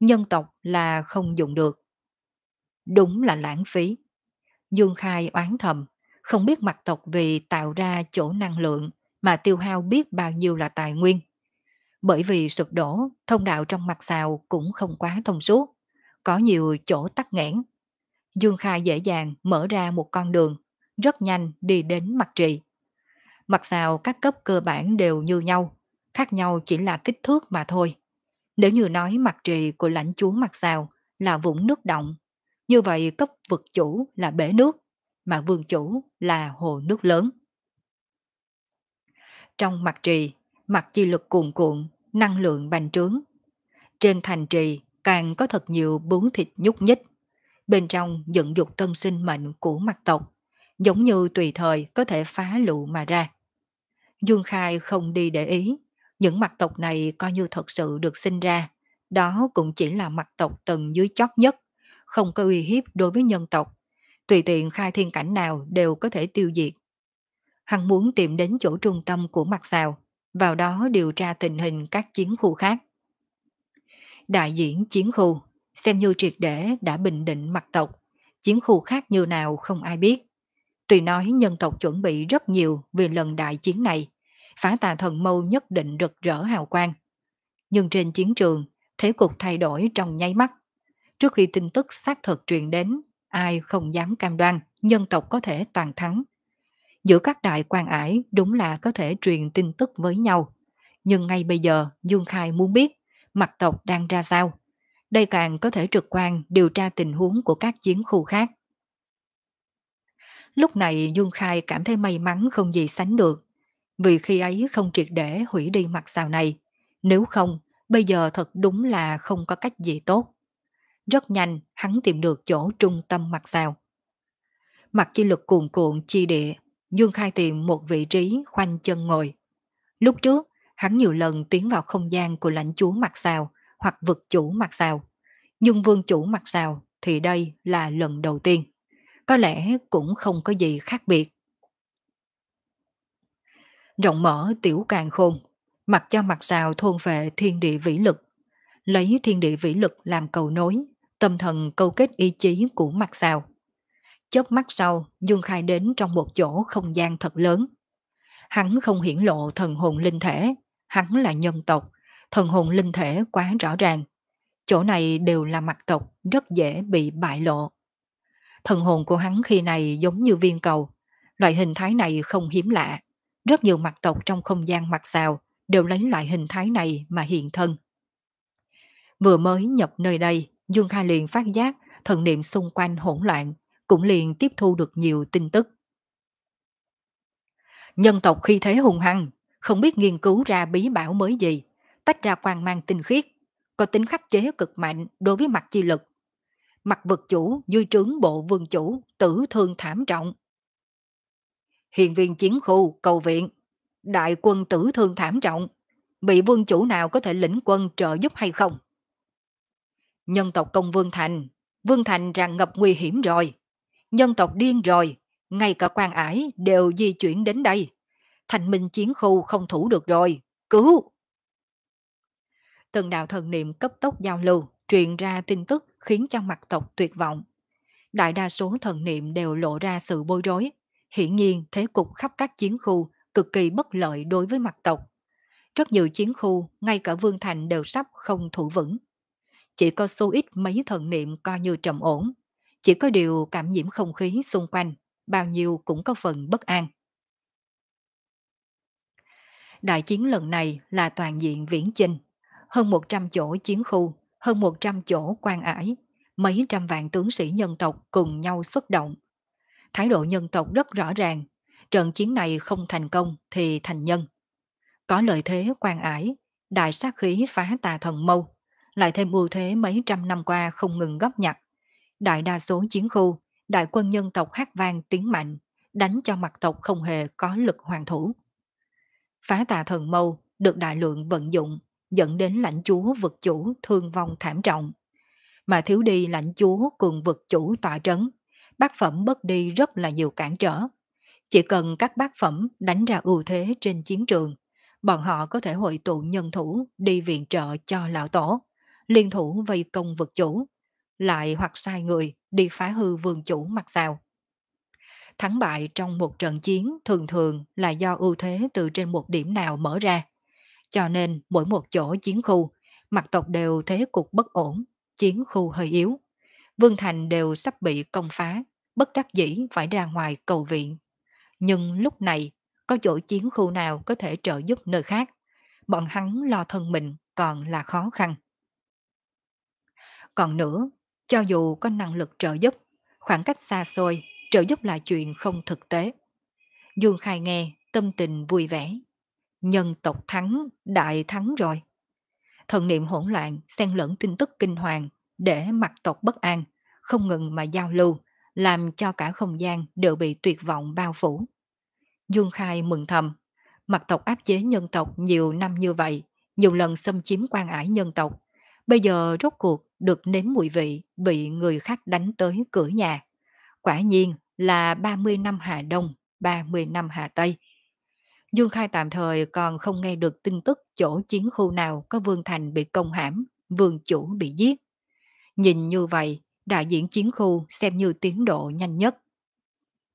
Speaker 1: Nhân tộc là không dùng được. Đúng là lãng phí. Dương Khai oán thầm, không biết mặt tộc vì tạo ra chỗ năng lượng mà tiêu hao biết bao nhiêu là tài nguyên. Bởi vì sụp đổ, thông đạo trong mặt xào cũng không quá thông suốt, có nhiều chỗ tắc nghẽn. Dương Khai dễ dàng mở ra một con đường, rất nhanh đi đến mặt trì. Mặt xào các cấp cơ bản đều như nhau, khác nhau chỉ là kích thước mà thôi. Nếu như nói mặt trì của lãnh chúa mặt xào là vũng nước động, như vậy cấp vực chủ là bể nước, mà vương chủ là hồ nước lớn. Trong mặt trì, mặt chi lực cuồn cuộn, năng lượng bành trướng. Trên thành trì càng có thật nhiều bướu thịt nhúc nhích. Bên trong dựng dục tân sinh mệnh của mặt tộc, giống như tùy thời có thể phá lụ mà ra. Dương Khai không đi để ý, những mặt tộc này coi như thật sự được sinh ra, đó cũng chỉ là mặt tộc tầng dưới chót nhất, không có uy hiếp đối với nhân tộc tùy tiện khai thiên cảnh nào đều có thể tiêu diệt. Hắn muốn tìm đến chỗ trung tâm của mặt xào, vào đó điều tra tình hình các chiến khu khác. Đại diễn chiến khu, xem như triệt để đã bình định mặt tộc, chiến khu khác như nào không ai biết. Tùy nói nhân tộc chuẩn bị rất nhiều vì lần đại chiến này, phá tà thần mâu nhất định rực rỡ hào quang. Nhưng trên chiến trường, thế cục thay đổi trong nháy mắt. Trước khi tin tức xác thực truyền đến, ai không dám cam đoan nhân tộc có thể toàn thắng. Giữa các đại quan ải đúng là có thể truyền tin tức với nhau. Nhưng ngay bây giờ Dương Khai muốn biết mặt tộc đang ra sao. Đây càng có thể trực quan điều tra tình huống của các chiến khu khác. Lúc này Dương Khai cảm thấy may mắn không gì sánh được. Vì khi ấy không triệt để hủy đi mặt xào này. Nếu không, bây giờ thật đúng là không có cách gì tốt. Rất nhanh, hắn tìm được chỗ trung tâm mặt sao. Mặt chi lực cuồn cuộn chi địa, Dương Khai tìm một vị trí khoanh chân ngồi. Lúc trước, hắn nhiều lần tiến vào không gian của lãnh chúa mặt sao hoặc vực chủ mặt sao. Nhưng vương chủ mặt sao thì đây là lần đầu tiên. Có lẽ cũng không có gì khác biệt. Rộng mở tiểu càng khôn, mặc cho mặt sao thôn về thiên địa vĩ lực. Lấy thiên địa vĩ lực làm cầu nối, tâm thần câu kết ý chí của mặt sao. Chớp mắt sau, Dương Khai đến trong một chỗ không gian thật lớn. Hắn không hiển lộ thần hồn linh thể, hắn là nhân tộc, thần hồn linh thể quá rõ ràng. Chỗ này đều là mặt tộc, rất dễ bị bại lộ. Thần hồn của hắn khi này giống như viên cầu, loại hình thái này không hiếm lạ. Rất nhiều mặt tộc trong không gian mặt xào đều lấy loại hình thái này mà hiện thân. Vừa mới nhập nơi đây, Dương khai liền phát giác thần niệm xung quanh hỗn loạn, cũng liền tiếp thu được nhiều tin tức. Nhân tộc khi thế hùng hăng, không biết nghiên cứu ra bí bảo mới gì, tách ra quang mang tinh khiết, có tính khắc chế cực mạnh đối với mặt chi lực. Mặt vực chủ, dư trướng bộ vương chủ, tử thương thảm trọng. Hiện viên chiến khu, cầu viện, đại quân tử thương thảm trọng, bị vương chủ nào có thể lĩnh quân trợ giúp hay không? Nhân tộc công Vương Thành, Vương Thành rằng ngập nguy hiểm rồi. Nhân tộc điên rồi, ngay cả quan ải đều di chuyển đến đây. Thành minh chiến khu không thủ được rồi, cứu! Từng đạo thần niệm cấp tốc giao lưu, truyền ra tin tức khiến cho mặt tộc tuyệt vọng. Đại đa số thần niệm đều lộ ra sự bối rối. Hiển nhiên thế cục khắp các chiến khu cực kỳ bất lợi đối với mặt tộc. Rất nhiều chiến khu, ngay cả Vương Thành đều sắp không thủ vững chỉ có số ít mấy thần niệm coi như trầm ổn. Chỉ có điều cảm nhiễm không khí xung quanh, bao nhiêu cũng có phần bất an. Đại chiến lần này là toàn diện viễn chinh, hơn 100 chỗ chiến khu, hơn 100 chỗ quan ải, mấy trăm vạn tướng sĩ nhân tộc cùng nhau xuất động. Thái độ nhân tộc rất rõ ràng, trận chiến này không thành công thì thành nhân. Có lợi thế quan ải, đại sát khí phá tà thần mâu, lại thêm ưu thế mấy trăm năm qua không ngừng góp nhặt. Đại đa số chiến khu, đại quân nhân tộc hát vang tiếng mạnh, đánh cho mặt tộc không hề có lực hoàn thủ. Phá tà thần mâu được đại lượng vận dụng, dẫn đến lãnh chúa vực chủ thương vong thảm trọng. Mà thiếu đi lãnh chúa cùng vực chủ tỏa trấn, bác phẩm bất đi rất là nhiều cản trở. Chỉ cần các bác phẩm đánh ra ưu thế trên chiến trường, bọn họ có thể hội tụ nhân thủ đi viện trợ cho lão tổ liên thủ vây công vực chủ, lại hoặc sai người đi phá hư vườn chủ mặt xào. Thắng bại trong một trận chiến thường thường là do ưu thế từ trên một điểm nào mở ra. Cho nên mỗi một chỗ chiến khu, mặt tộc đều thế cục bất ổn, chiến khu hơi yếu. Vương Thành đều sắp bị công phá, bất đắc dĩ phải ra ngoài cầu viện. Nhưng lúc này, có chỗ chiến khu nào có thể trợ giúp nơi khác? Bọn hắn lo thân mình còn là khó khăn. Còn nữa, cho dù có năng lực trợ giúp, khoảng cách xa xôi, trợ giúp là chuyện không thực tế. Dương Khai nghe, tâm tình vui vẻ. Nhân tộc thắng, đại thắng rồi. Thần niệm hỗn loạn, xen lẫn tin tức kinh hoàng, để mặt tộc bất an, không ngừng mà giao lưu, làm cho cả không gian đều bị tuyệt vọng bao phủ. Dương Khai mừng thầm, mặt tộc áp chế nhân tộc nhiều năm như vậy, nhiều lần xâm chiếm quan ải nhân tộc. Bây giờ rốt cuộc được nếm mùi vị bị người khác đánh tới cửa nhà. Quả nhiên là 30 năm Hà Đông, 30 năm Hà Tây. Dương Khai tạm thời còn không nghe được tin tức chỗ chiến khu nào có Vương Thành bị công hãm, Vương Chủ bị giết. Nhìn như vậy, đại diện chiến khu xem như tiến độ nhanh nhất.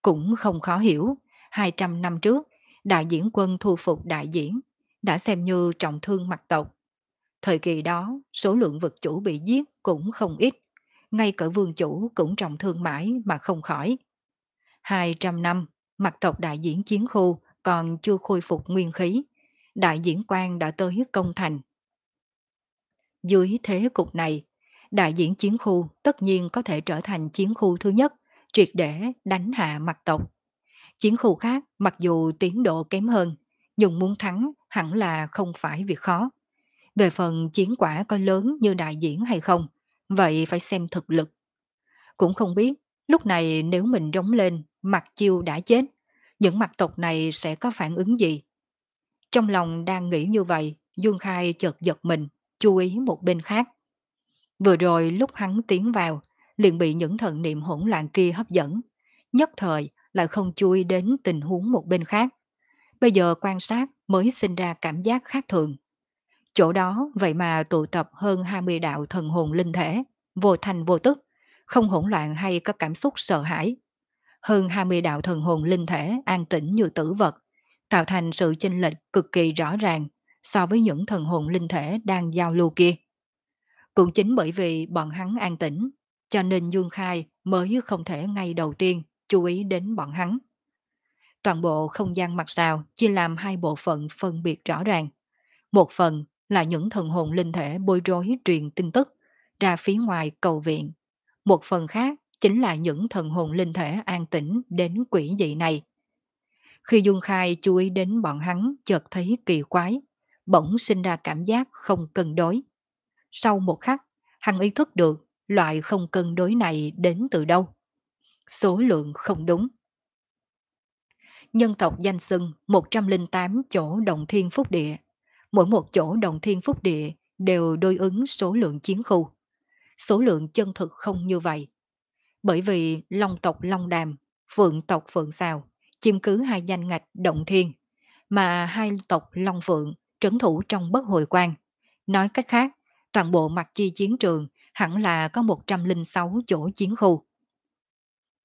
Speaker 1: Cũng không khó hiểu, 200 năm trước, đại diễn quân thu phục đại diễn, đã xem như trọng thương mặt tộc Thời kỳ đó, số lượng vật chủ bị giết cũng không ít. Ngay cả vương chủ cũng trọng thương mãi mà không khỏi. 200 năm, mặt tộc đại diễn chiến khu còn chưa khôi phục nguyên khí. Đại diễn quan đã tới công thành. Dưới thế cục này, đại diễn chiến khu tất nhiên có thể trở thành chiến khu thứ nhất, triệt để đánh hạ mặt tộc. Chiến khu khác mặc dù tiến độ kém hơn, nhưng muốn thắng hẳn là không phải việc khó. Về phần chiến quả có lớn như đại diễn hay không, vậy phải xem thực lực. Cũng không biết, lúc này nếu mình rống lên, mặt chiêu đã chết, những mặt tộc này sẽ có phản ứng gì? Trong lòng đang nghĩ như vậy, Dương Khai chợt giật mình, chú ý một bên khác. Vừa rồi lúc hắn tiến vào, liền bị những thần niệm hỗn loạn kia hấp dẫn, nhất thời lại không chui đến tình huống một bên khác. Bây giờ quan sát mới sinh ra cảm giác khác thường. Chỗ đó vậy mà tụ tập hơn 20 đạo thần hồn linh thể, vô thành vô tức, không hỗn loạn hay có cảm xúc sợ hãi. Hơn 20 đạo thần hồn linh thể an tĩnh như tử vật, tạo thành sự chênh lệch cực kỳ rõ ràng so với những thần hồn linh thể đang giao lưu kia. Cũng chính bởi vì bọn hắn an tĩnh, cho nên Dương Khai mới không thể ngay đầu tiên chú ý đến bọn hắn. Toàn bộ không gian mặt sào chia làm hai bộ phận phân biệt rõ ràng. Một phần là những thần hồn linh thể bôi rối truyền tin tức ra phía ngoài cầu viện. Một phần khác chính là những thần hồn linh thể an tĩnh đến quỷ dị này. Khi Dung Khai chú ý đến bọn hắn chợt thấy kỳ quái, bỗng sinh ra cảm giác không cân đối. Sau một khắc, hắn ý thức được loại không cân đối này đến từ đâu. Số lượng không đúng. Nhân tộc danh xưng 108 chỗ động thiên phúc địa mỗi một chỗ đồng thiên phúc địa đều đối ứng số lượng chiến khu. Số lượng chân thực không như vậy. Bởi vì Long tộc Long Đàm, Phượng tộc Phượng Sào chiếm cứ hai danh ngạch động thiên, mà hai tộc Long Phượng trấn thủ trong bất hồi quan. Nói cách khác, toàn bộ mặt chi chiến trường hẳn là có 106 chỗ chiến khu.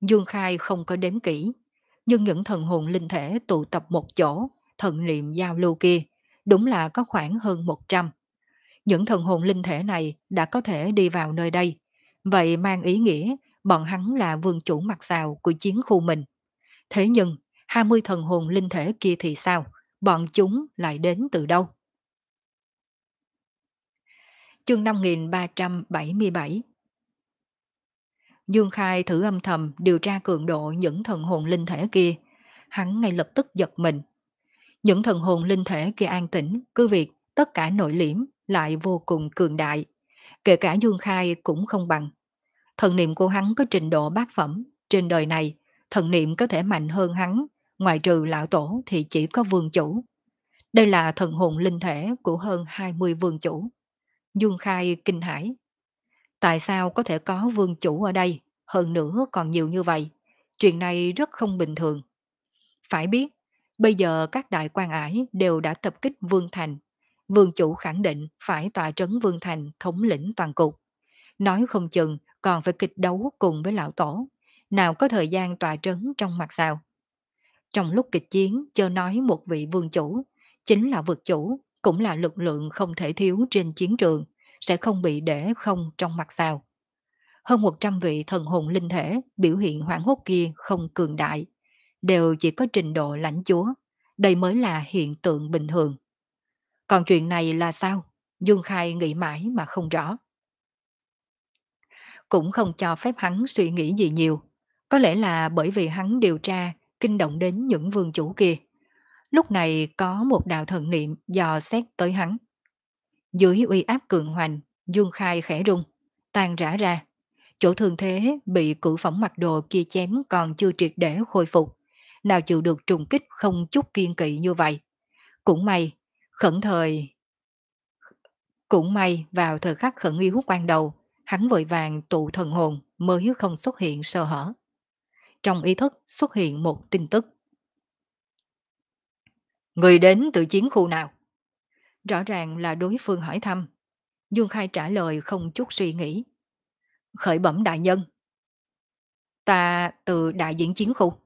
Speaker 1: Dương Khai không có đếm kỹ, nhưng những thần hồn linh thể tụ tập một chỗ, thần niệm giao lưu kia đúng là có khoảng hơn 100. Những thần hồn linh thể này đã có thể đi vào nơi đây, vậy mang ý nghĩa bọn hắn là vương chủ mặt xào của chiến khu mình. Thế nhưng, 20 thần hồn linh thể kia thì sao? Bọn chúng lại đến từ đâu? Chương 5377 Dương Khai thử âm thầm điều tra cường độ những thần hồn linh thể kia. Hắn ngay lập tức giật mình, những thần hồn linh thể kia an tĩnh, cứ việc tất cả nội liễm lại vô cùng cường đại. Kể cả Dương Khai cũng không bằng. Thần niệm của hắn có trình độ bát phẩm. Trên đời này, thần niệm có thể mạnh hơn hắn, ngoài trừ lão tổ thì chỉ có vương chủ. Đây là thần hồn linh thể của hơn 20 vương chủ. Dương Khai kinh hãi. Tại sao có thể có vương chủ ở đây, hơn nữa còn nhiều như vậy? Chuyện này rất không bình thường. Phải biết, Bây giờ các đại quan ải đều đã tập kích Vương Thành. Vương chủ khẳng định phải tòa trấn Vương Thành thống lĩnh toàn cục. Nói không chừng còn phải kịch đấu cùng với lão tổ. Nào có thời gian tòa trấn trong mặt sao? Trong lúc kịch chiến chớ nói một vị vương chủ, chính là vực chủ, cũng là lực lượng không thể thiếu trên chiến trường, sẽ không bị để không trong mặt sao. Hơn 100 vị thần hồn linh thể biểu hiện hoảng hốt kia không cường đại, đều chỉ có trình độ lãnh chúa. Đây mới là hiện tượng bình thường. Còn chuyện này là sao? Dương Khai nghĩ mãi mà không rõ. Cũng không cho phép hắn suy nghĩ gì nhiều. Có lẽ là bởi vì hắn điều tra kinh động đến những vương chủ kia. Lúc này có một đạo thần niệm dò xét tới hắn. Dưới uy áp cường hoành, Dương Khai khẽ rung, tan rã ra. Chỗ thường thế bị cử phỏng mặt đồ kia chém còn chưa triệt để khôi phục nào chịu được trùng kích không chút kiên kỵ như vậy. Cũng may, khẩn thời... Cũng may vào thời khắc khẩn nghi hút ban đầu, hắn vội vàng tụ thần hồn mới không xuất hiện sơ hở. Trong ý thức xuất hiện một tin tức. Người đến từ chiến khu nào? Rõ ràng là đối phương hỏi thăm. Dương Khai trả lời không chút suy nghĩ. Khởi bẩm đại nhân. Ta từ đại diễn chiến khu.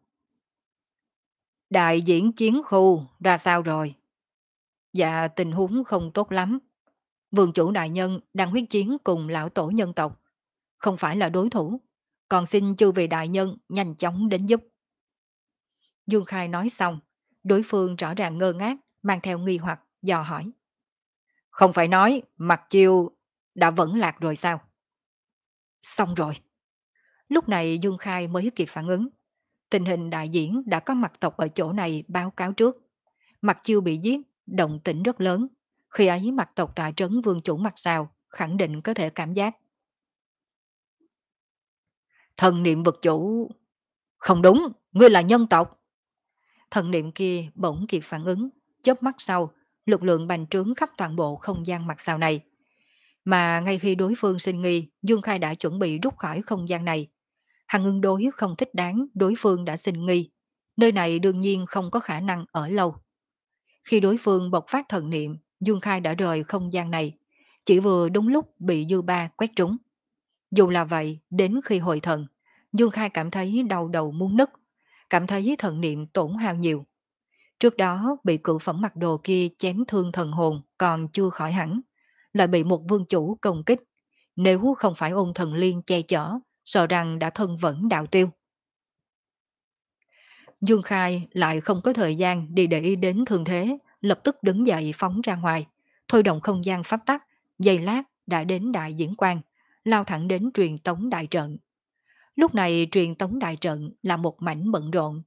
Speaker 1: Đại diễn chiến khu ra sao rồi? Dạ tình huống không tốt lắm. Vườn chủ đại nhân đang huyết chiến cùng lão tổ nhân tộc. Không phải là đối thủ. Còn xin chư vị đại nhân nhanh chóng đến giúp. Dương Khai nói xong. Đối phương rõ ràng ngơ ngác, mang theo nghi hoặc, dò hỏi. Không phải nói mặt chiêu đã vẫn lạc rồi sao? Xong rồi. Lúc này Dương Khai mới kịp phản ứng. Tình hình đại diễn đã có mặt tộc ở chỗ này báo cáo trước. Mặt chiêu bị giết, động tĩnh rất lớn. Khi ấy mặt tộc tại trấn vương chủ mặt sao, khẳng định có thể cảm giác. Thần niệm vật chủ... Không đúng, ngươi là nhân tộc. Thần niệm kia bỗng kịp phản ứng, chớp mắt sau, lực lượng bành trướng khắp toàn bộ không gian mặt sao này. Mà ngay khi đối phương sinh nghi, Dương Khai đã chuẩn bị rút khỏi không gian này, Hằng ứng đối không thích đáng, đối phương đã xin nghi. Nơi này đương nhiên không có khả năng ở lâu. Khi đối phương bộc phát thần niệm, Dương Khai đã rời không gian này. Chỉ vừa đúng lúc bị Dư Ba quét trúng. Dù là vậy, đến khi hồi thần, Dương Khai cảm thấy đau đầu muốn nứt, cảm thấy thần niệm tổn hao nhiều. Trước đó bị cử phẩm mặc đồ kia chém thương thần hồn còn chưa khỏi hẳn, lại bị một vương chủ công kích. Nếu không phải ôn thần liên che chở, sợ rằng đã thân vẫn đạo tiêu. Dương Khai lại không có thời gian đi để ý đến thương thế, lập tức đứng dậy phóng ra ngoài, thôi động không gian pháp tắc, giây lát đã đến đại diễn quan, lao thẳng đến truyền tống đại trận. Lúc này truyền tống đại trận là một mảnh bận rộn,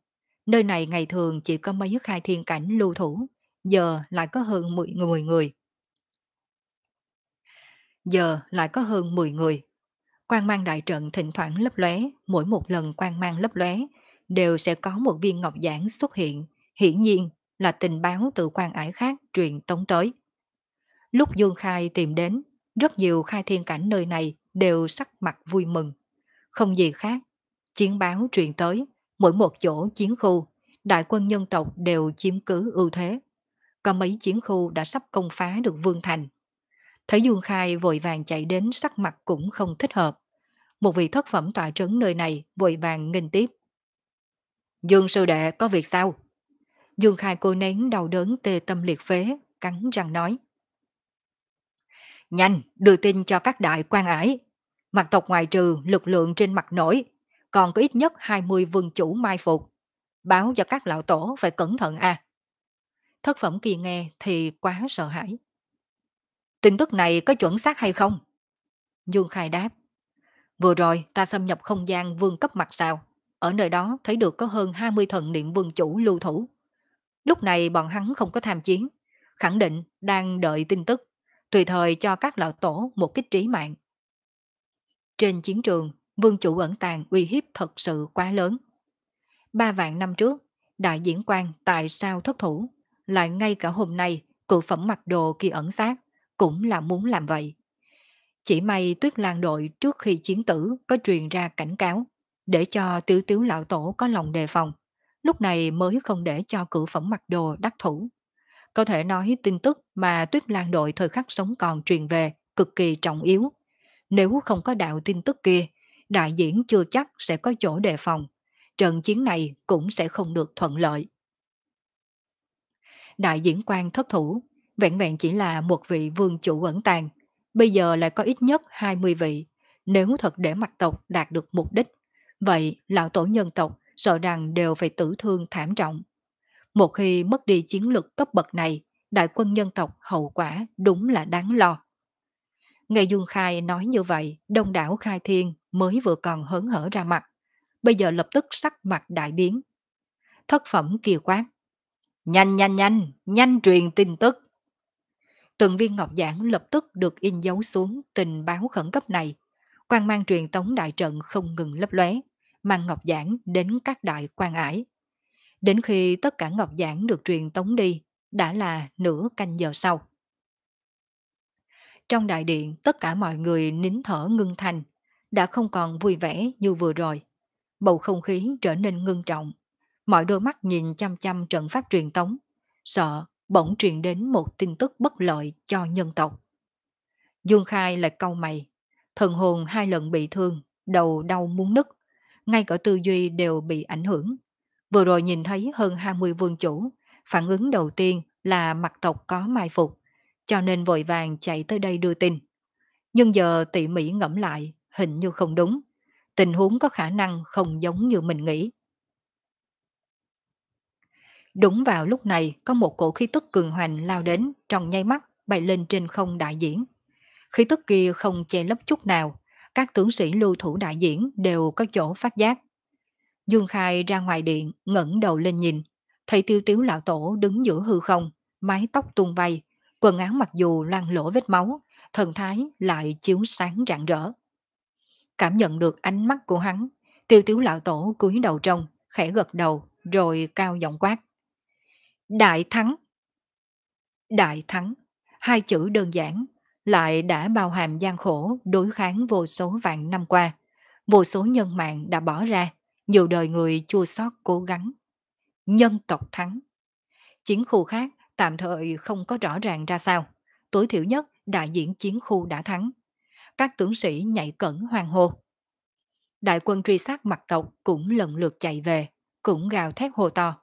Speaker 1: nơi này ngày thường chỉ có mấy khai thiên cảnh lưu thủ, giờ lại có hơn 10 người. Giờ lại có hơn 10 người. Quang mang đại trận thỉnh thoảng lấp lóe, mỗi một lần quang mang lấp lóe đều sẽ có một viên ngọc giản xuất hiện, hiển nhiên là tình báo từ quan ải khác truyền tống tới. Lúc Dương Khai tìm đến, rất nhiều khai thiên cảnh nơi này đều sắc mặt vui mừng. Không gì khác, chiến báo truyền tới, mỗi một chỗ chiến khu, đại quân nhân tộc đều chiếm cứ ưu thế. Có mấy chiến khu đã sắp công phá được Vương Thành. Thấy Dương Khai vội vàng chạy đến sắc mặt cũng không thích hợp. Một vị thất phẩm tọa trấn nơi này vội vàng nghênh tiếp. Dương sư đệ có việc sao? Dương Khai cô nén đau đớn tê tâm liệt phế, cắn răng nói. Nhanh, đưa tin cho các đại quan ải. Mặt tộc ngoài trừ lực lượng trên mặt nổi, còn có ít nhất 20 vương chủ mai phục. Báo cho các lão tổ phải cẩn thận a. À. Thất phẩm kỳ nghe thì quá sợ hãi. Tin tức này có chuẩn xác hay không? Dương Khai đáp. Vừa rồi ta xâm nhập không gian vương cấp mặt sao. Ở nơi đó thấy được có hơn 20 thần niệm vương chủ lưu thủ. Lúc này bọn hắn không có tham chiến. Khẳng định đang đợi tin tức. Tùy thời cho các lão tổ một kích trí mạng. Trên chiến trường, vương chủ ẩn tàng uy hiếp thật sự quá lớn. Ba vạn năm trước, đại diễn quan tại sao thất thủ, lại ngay cả hôm nay cự phẩm mặc đồ kia ẩn sát cũng là muốn làm vậy. Chỉ may tuyết lan đội trước khi chiến tử có truyền ra cảnh cáo, để cho tiểu tiếu lão tổ có lòng đề phòng. Lúc này mới không để cho cử phẩm mặc đồ đắc thủ. Có thể nói tin tức mà tuyết lan đội thời khắc sống còn truyền về cực kỳ trọng yếu. Nếu không có đạo tin tức kia, đại diễn chưa chắc sẽ có chỗ đề phòng. Trận chiến này cũng sẽ không được thuận lợi. Đại diễn quan thất thủ, vẹn vẹn chỉ là một vị vương chủ ẩn tàng, bây giờ lại có ít nhất 20 vị. Nếu thật để mặt tộc đạt được mục đích, vậy lão tổ nhân tộc sợ rằng đều phải tử thương thảm trọng. Một khi mất đi chiến lược cấp bậc này, đại quân nhân tộc hậu quả đúng là đáng lo. Nghe Dương Khai nói như vậy, đông đảo Khai Thiên mới vừa còn hớn hở ra mặt. Bây giờ lập tức sắc mặt đại biến. Thất phẩm kiều quát. Nhanh nhanh nhanh, nhanh truyền tin tức. Từng viên ngọc giản lập tức được in dấu xuống tình báo khẩn cấp này. Quan mang truyền tống đại trận không ngừng lấp lóe, mang ngọc giản đến các đại quan ải. Đến khi tất cả ngọc giản được truyền tống đi, đã là nửa canh giờ sau. Trong đại điện, tất cả mọi người nín thở ngưng thành, đã không còn vui vẻ như vừa rồi. Bầu không khí trở nên ngưng trọng. Mọi đôi mắt nhìn chăm chăm trận pháp truyền tống, sợ bỗng truyền đến một tin tức bất lợi cho nhân tộc. Dương Khai lại câu mày, thần hồn hai lần bị thương, đầu đau muốn nứt, ngay cả tư duy đều bị ảnh hưởng. Vừa rồi nhìn thấy hơn 20 vương chủ, phản ứng đầu tiên là mặt tộc có mai phục, cho nên vội vàng chạy tới đây đưa tin. Nhưng giờ tỉ mỉ ngẫm lại, hình như không đúng. Tình huống có khả năng không giống như mình nghĩ. Đúng vào lúc này có một cổ khí tức cường hoành lao đến trong nháy mắt bay lên trên không đại diễn. Khí tức kia không che lấp chút nào, các tướng sĩ lưu thủ đại diễn đều có chỗ phát giác. Dương Khai ra ngoài điện, ngẩng đầu lên nhìn, thấy tiêu tiếu lão tổ đứng giữa hư không, mái tóc tung bay, quần áo mặc dù loang lỗ vết máu, thần thái lại chiếu sáng rạng rỡ. Cảm nhận được ánh mắt của hắn, tiêu tiếu lão tổ cúi đầu trông khẽ gật đầu, rồi cao giọng quát. Đại thắng. Đại thắng, hai chữ đơn giản, lại đã bao hàm gian khổ đối kháng vô số vạn năm qua. Vô số nhân mạng đã bỏ ra, nhiều đời người chua xót cố gắng. Nhân tộc thắng. Chiến khu khác tạm thời không có rõ ràng ra sao. Tối thiểu nhất đại diện chiến khu đã thắng. Các tướng sĩ nhảy cẩn hoang hô. Đại quân truy sát mặt tộc cũng lần lượt chạy về, cũng gào thét hô to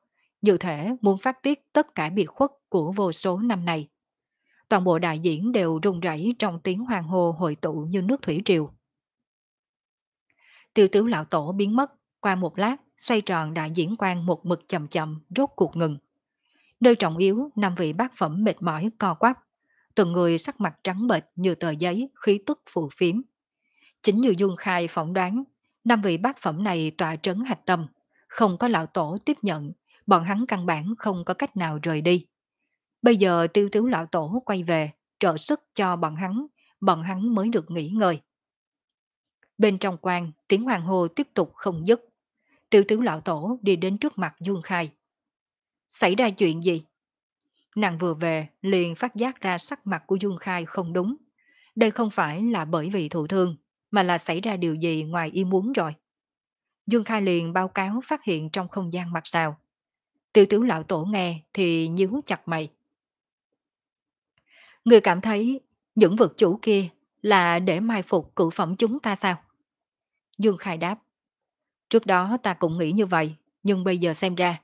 Speaker 1: dự thể muốn phát tiết tất cả biệt khuất của vô số năm này. Toàn bộ đại diễn đều rung rẩy trong tiếng hoàng hô hội tụ như nước thủy triều. Tiêu tứ lão tổ biến mất, qua một lát, xoay tròn đại diễn quan một mực chậm chậm, rốt cuộc ngừng. Nơi trọng yếu, năm vị bác phẩm mệt mỏi co quắp, từng người sắc mặt trắng bệch như tờ giấy, khí tức phù phiếm. Chính như Dương Khai phỏng đoán, năm vị bác phẩm này tọa trấn hạch tâm, không có lão tổ tiếp nhận bọn hắn căn bản không có cách nào rời đi. Bây giờ tiêu tiếu lão tổ quay về, trợ sức cho bọn hắn, bọn hắn mới được nghỉ ngơi. Bên trong quan, tiếng hoàng hô tiếp tục không dứt. Tiêu tiếu lão tổ đi đến trước mặt Dương Khai. Xảy ra chuyện gì? Nàng vừa về liền phát giác ra sắc mặt của Dương Khai không đúng. Đây không phải là bởi vì thụ thương, mà là xảy ra điều gì ngoài ý muốn rồi. Dương Khai liền báo cáo phát hiện trong không gian mặt sào Tiểu tiểu lão tổ nghe thì nhíu chặt mày. Người cảm thấy những vật chủ kia là để mai phục cử phẩm chúng ta sao? Dương Khai đáp. Trước đó ta cũng nghĩ như vậy, nhưng bây giờ xem ra,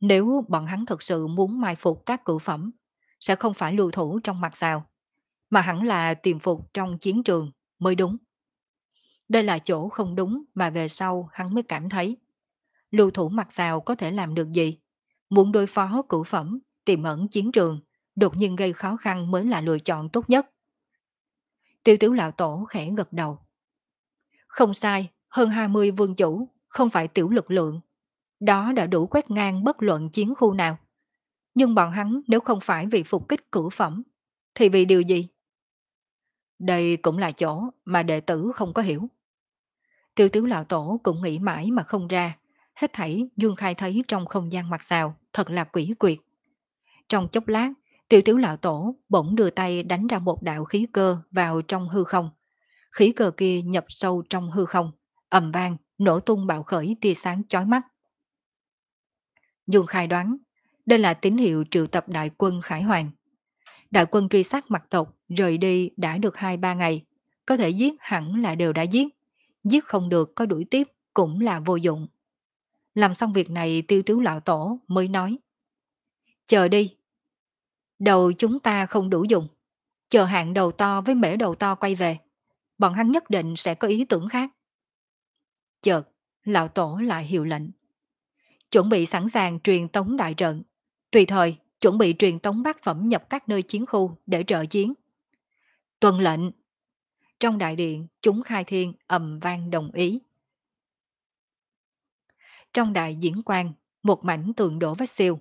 Speaker 1: nếu bọn hắn thật sự muốn mai phục các cử phẩm, sẽ không phải lưu thủ trong mặt sao, mà hẳn là tìm phục trong chiến trường mới đúng. Đây là chỗ không đúng mà về sau hắn mới cảm thấy. Lưu thủ mặt sao có thể làm được gì? Muốn đối phó cửu phẩm, tìm ẩn chiến trường, đột nhiên gây khó khăn mới là lựa chọn tốt nhất. Tiêu tiếu lão tổ khẽ gật đầu. Không sai, hơn 20 vương chủ, không phải tiểu lực lượng. Đó đã đủ quét ngang bất luận chiến khu nào. Nhưng bọn hắn nếu không phải vì phục kích cửu phẩm, thì vì điều gì? Đây cũng là chỗ mà đệ tử không có hiểu. Tiêu tiếu lão tổ cũng nghĩ mãi mà không ra hết thảy Dương Khai thấy trong không gian mặt xào, thật là quỷ quyệt. Trong chốc lát, tiểu tiểu lão tổ bỗng đưa tay đánh ra một đạo khí cơ vào trong hư không. Khí cơ kia nhập sâu trong hư không, ầm vang, nổ tung bạo khởi tia sáng chói mắt. Dương Khai đoán, đây là tín hiệu triệu tập đại quân Khải Hoàng. Đại quân truy sát mặt tộc rời đi đã được 2-3 ngày, có thể giết hẳn là đều đã giết, giết không được có đuổi tiếp cũng là vô dụng. Làm xong việc này tiêu tiếu lão tổ mới nói. Chờ đi. Đầu chúng ta không đủ dùng. Chờ hạng đầu to với mễ đầu to quay về. Bọn hắn nhất định sẽ có ý tưởng khác. Chợt, lão tổ lại hiệu lệnh. Chuẩn bị sẵn sàng truyền tống đại trận. Tùy thời, chuẩn bị truyền tống bát phẩm nhập các nơi chiến khu để trợ chiến. Tuần lệnh. Trong đại điện, chúng khai thiên ầm vang đồng ý. Trong đại diễn quan, một mảnh tượng đổ vách siêu.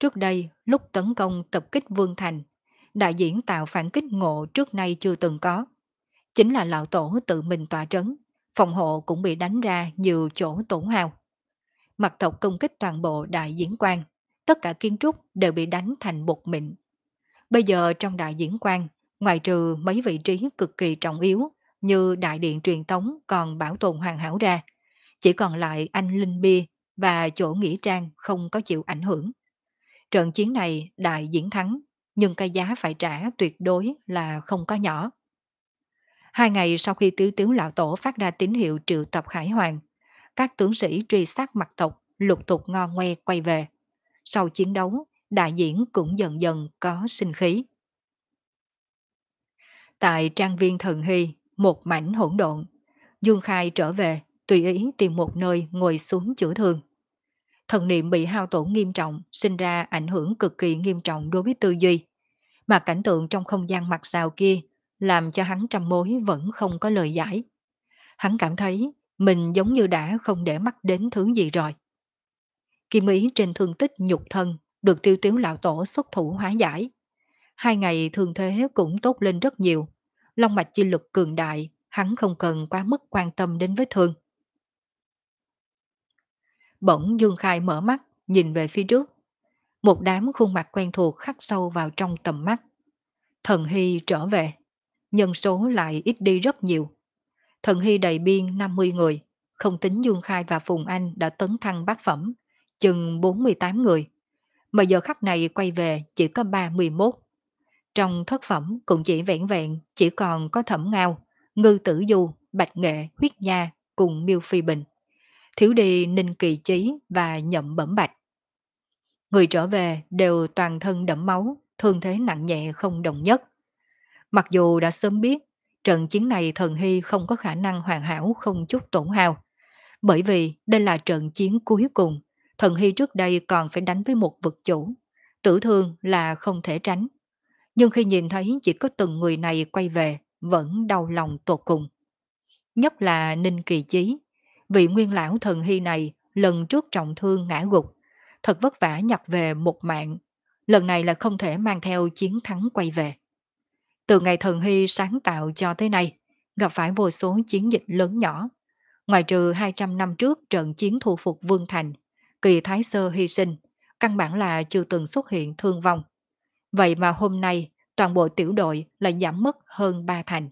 Speaker 1: Trước đây, lúc tấn công tập kích Vương Thành, đại diễn tạo phản kích ngộ trước nay chưa từng có. Chính là lão tổ tự mình tỏa trấn, phòng hộ cũng bị đánh ra nhiều chỗ tổn hao. Mặt tộc công kích toàn bộ đại diễn quan, tất cả kiến trúc đều bị đánh thành bột mịn. Bây giờ trong đại diễn quan, ngoài trừ mấy vị trí cực kỳ trọng yếu như đại điện truyền thống còn bảo tồn hoàn hảo ra, chỉ còn lại anh Linh Bia và chỗ nghỉ trang không có chịu ảnh hưởng. Trận chiến này đại diễn thắng, nhưng cái giá phải trả tuyệt đối là không có nhỏ. Hai ngày sau khi tứ Tiếu lão tổ phát ra tín hiệu triệu tập Khải Hoàng, các tướng sĩ truy sát mặt tộc lục tục ngon ngoe quay về. Sau chiến đấu, đại diễn cũng dần dần có sinh khí. Tại trang viên thần hy, một mảnh hỗn độn, Dương Khai trở về tùy ý tìm một nơi ngồi xuống chữa thương. Thần niệm bị hao tổn nghiêm trọng, sinh ra ảnh hưởng cực kỳ nghiêm trọng đối với tư duy. Mà cảnh tượng trong không gian mặt xào kia làm cho hắn trăm mối vẫn không có lời giải. Hắn cảm thấy mình giống như đã không để mắt đến thứ gì rồi. Kim ý trên thương tích nhục thân được tiêu tiếu lão tổ xuất thủ hóa giải. Hai ngày thường thế cũng tốt lên rất nhiều. Long mạch chi lực cường đại, hắn không cần quá mức quan tâm đến với thương. Bỗng Dương Khai mở mắt, nhìn về phía trước. Một đám khuôn mặt quen thuộc khắc sâu vào trong tầm mắt. Thần Hy trở về. Nhân số lại ít đi rất nhiều. Thần Hy đầy biên 50 người. Không tính Dương Khai và Phùng Anh đã tấn thăng bát phẩm. Chừng 48 người. Mà giờ khắc này quay về chỉ có 31. Trong thất phẩm cũng chỉ vẹn vẹn chỉ còn có thẩm ngao, ngư tử du, bạch nghệ, huyết nha cùng miêu phi bình thiếu đi ninh kỳ chí và nhậm bẩm bạch. Người trở về đều toàn thân đẫm máu, thương thế nặng nhẹ không đồng nhất. Mặc dù đã sớm biết, trận chiến này thần hy không có khả năng hoàn hảo không chút tổn hao. Bởi vì đây là trận chiến cuối cùng, thần hy trước đây còn phải đánh với một vực chủ. Tử thương là không thể tránh. Nhưng khi nhìn thấy chỉ có từng người này quay về, vẫn đau lòng tột cùng. Nhất là Ninh Kỳ Chí, vị nguyên lão thần hy này lần trước trọng thương ngã gục, thật vất vả nhặt về một mạng, lần này là không thể mang theo chiến thắng quay về. Từ ngày thần hy sáng tạo cho tới nay, gặp phải vô số chiến dịch lớn nhỏ. Ngoài trừ 200 năm trước trận chiến thu phục Vương Thành, kỳ thái sơ hy sinh, căn bản là chưa từng xuất hiện thương vong. Vậy mà hôm nay, toàn bộ tiểu đội lại giảm mất hơn 3 thành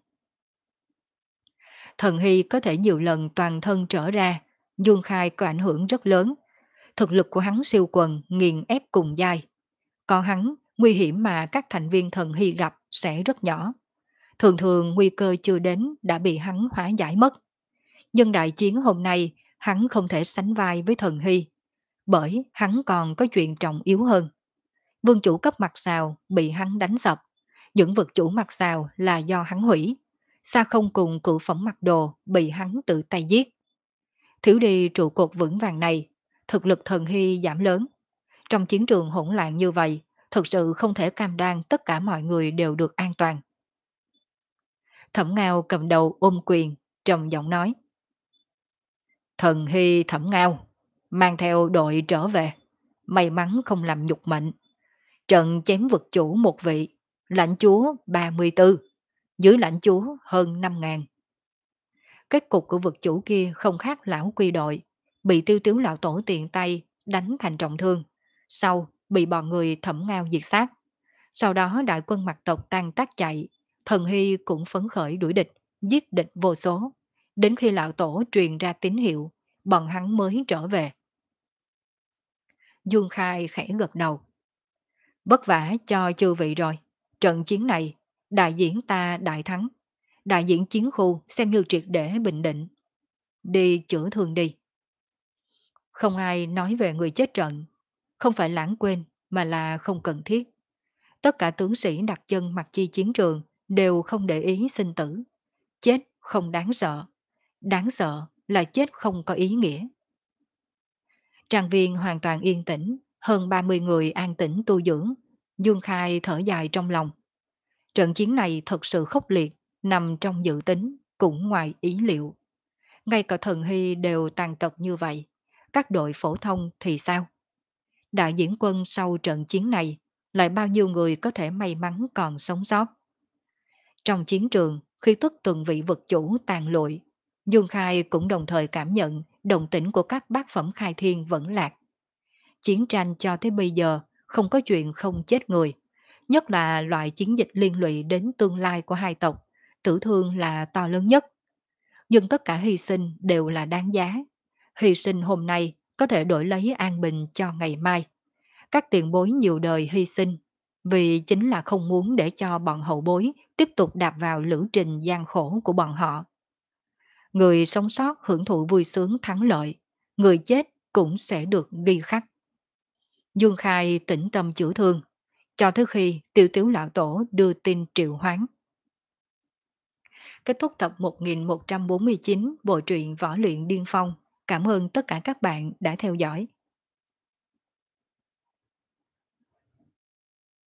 Speaker 1: thần hy có thể nhiều lần toàn thân trở ra, Dương Khai có ảnh hưởng rất lớn. Thực lực của hắn siêu quần, nghiền ép cùng dai. Còn hắn, nguy hiểm mà các thành viên thần hy gặp sẽ rất nhỏ. Thường thường nguy cơ chưa đến đã bị hắn hóa giải mất. Nhưng đại chiến hôm nay, hắn không thể sánh vai với thần hy. Bởi hắn còn có chuyện trọng yếu hơn. Vương chủ cấp mặt xào bị hắn đánh sập. Những vật chủ mặt xào là do hắn hủy. Sa không cùng cửu phẩm mặc đồ bị hắn tự tay giết. Thiếu đi trụ cột vững vàng này, thực lực thần hy giảm lớn. Trong chiến trường hỗn loạn như vậy, thực sự không thể cam đoan tất cả mọi người đều được an toàn. Thẩm Ngao cầm đầu ôm quyền, trầm giọng nói. Thần Hy Thẩm Ngao, mang theo đội trở về. May mắn không làm nhục mệnh. Trận chém vực chủ một vị, lãnh chúa 34 dưới lãnh chúa hơn 5.000. Kết cục của vực chủ kia không khác lão quy đội, bị tiêu tiếu lão tổ tiền tay đánh thành trọng thương, sau bị bọn người thẩm ngao diệt sát. Sau đó đại quân mặt tộc tan tác chạy, thần hy cũng phấn khởi đuổi địch, giết địch vô số. Đến khi lão tổ truyền ra tín hiệu, bọn hắn mới trở về. Dương Khai khẽ gật đầu. bất vả cho chư vị rồi, trận chiến này đại diễn ta đại thắng, đại diễn chiến khu xem như triệt để bình định. Đi chữa thương đi. Không ai nói về người chết trận, không phải lãng quên mà là không cần thiết. Tất cả tướng sĩ đặt chân mặt chi chiến trường đều không để ý sinh tử. Chết không đáng sợ, đáng sợ là chết không có ý nghĩa. tràng viên hoàn toàn yên tĩnh, hơn 30 người an tĩnh tu dưỡng. Dương Khai thở dài trong lòng, Trận chiến này thật sự khốc liệt, nằm trong dự tính, cũng ngoài ý liệu. Ngay cả thần hy đều tàn tật như vậy, các đội phổ thông thì sao? Đại diễn quân sau trận chiến này, lại bao nhiêu người có thể may mắn còn sống sót? Trong chiến trường, khi tức từng vị vật chủ tàn lụi, Dương Khai cũng đồng thời cảm nhận đồng tĩnh của các bác phẩm khai thiên vẫn lạc. Chiến tranh cho tới bây giờ không có chuyện không chết người nhất là loại chiến dịch liên lụy đến tương lai của hai tộc, tử thương là to lớn nhất. Nhưng tất cả hy sinh đều là đáng giá. Hy sinh hôm nay có thể đổi lấy an bình cho ngày mai. Các tiền bối nhiều đời hy sinh vì chính là không muốn để cho bọn hậu bối tiếp tục đạp vào lữ trình gian khổ của bọn họ. Người sống sót hưởng thụ vui sướng thắng lợi, người chết cũng sẽ được ghi khắc. Dương Khai tĩnh tâm chữa thương, cho tới khi tiểu tiểu lão tổ đưa tin triệu hoán. Kết thúc tập 1149 Bộ truyện Võ Luyện Điên Phong. Cảm ơn tất cả các bạn đã theo dõi.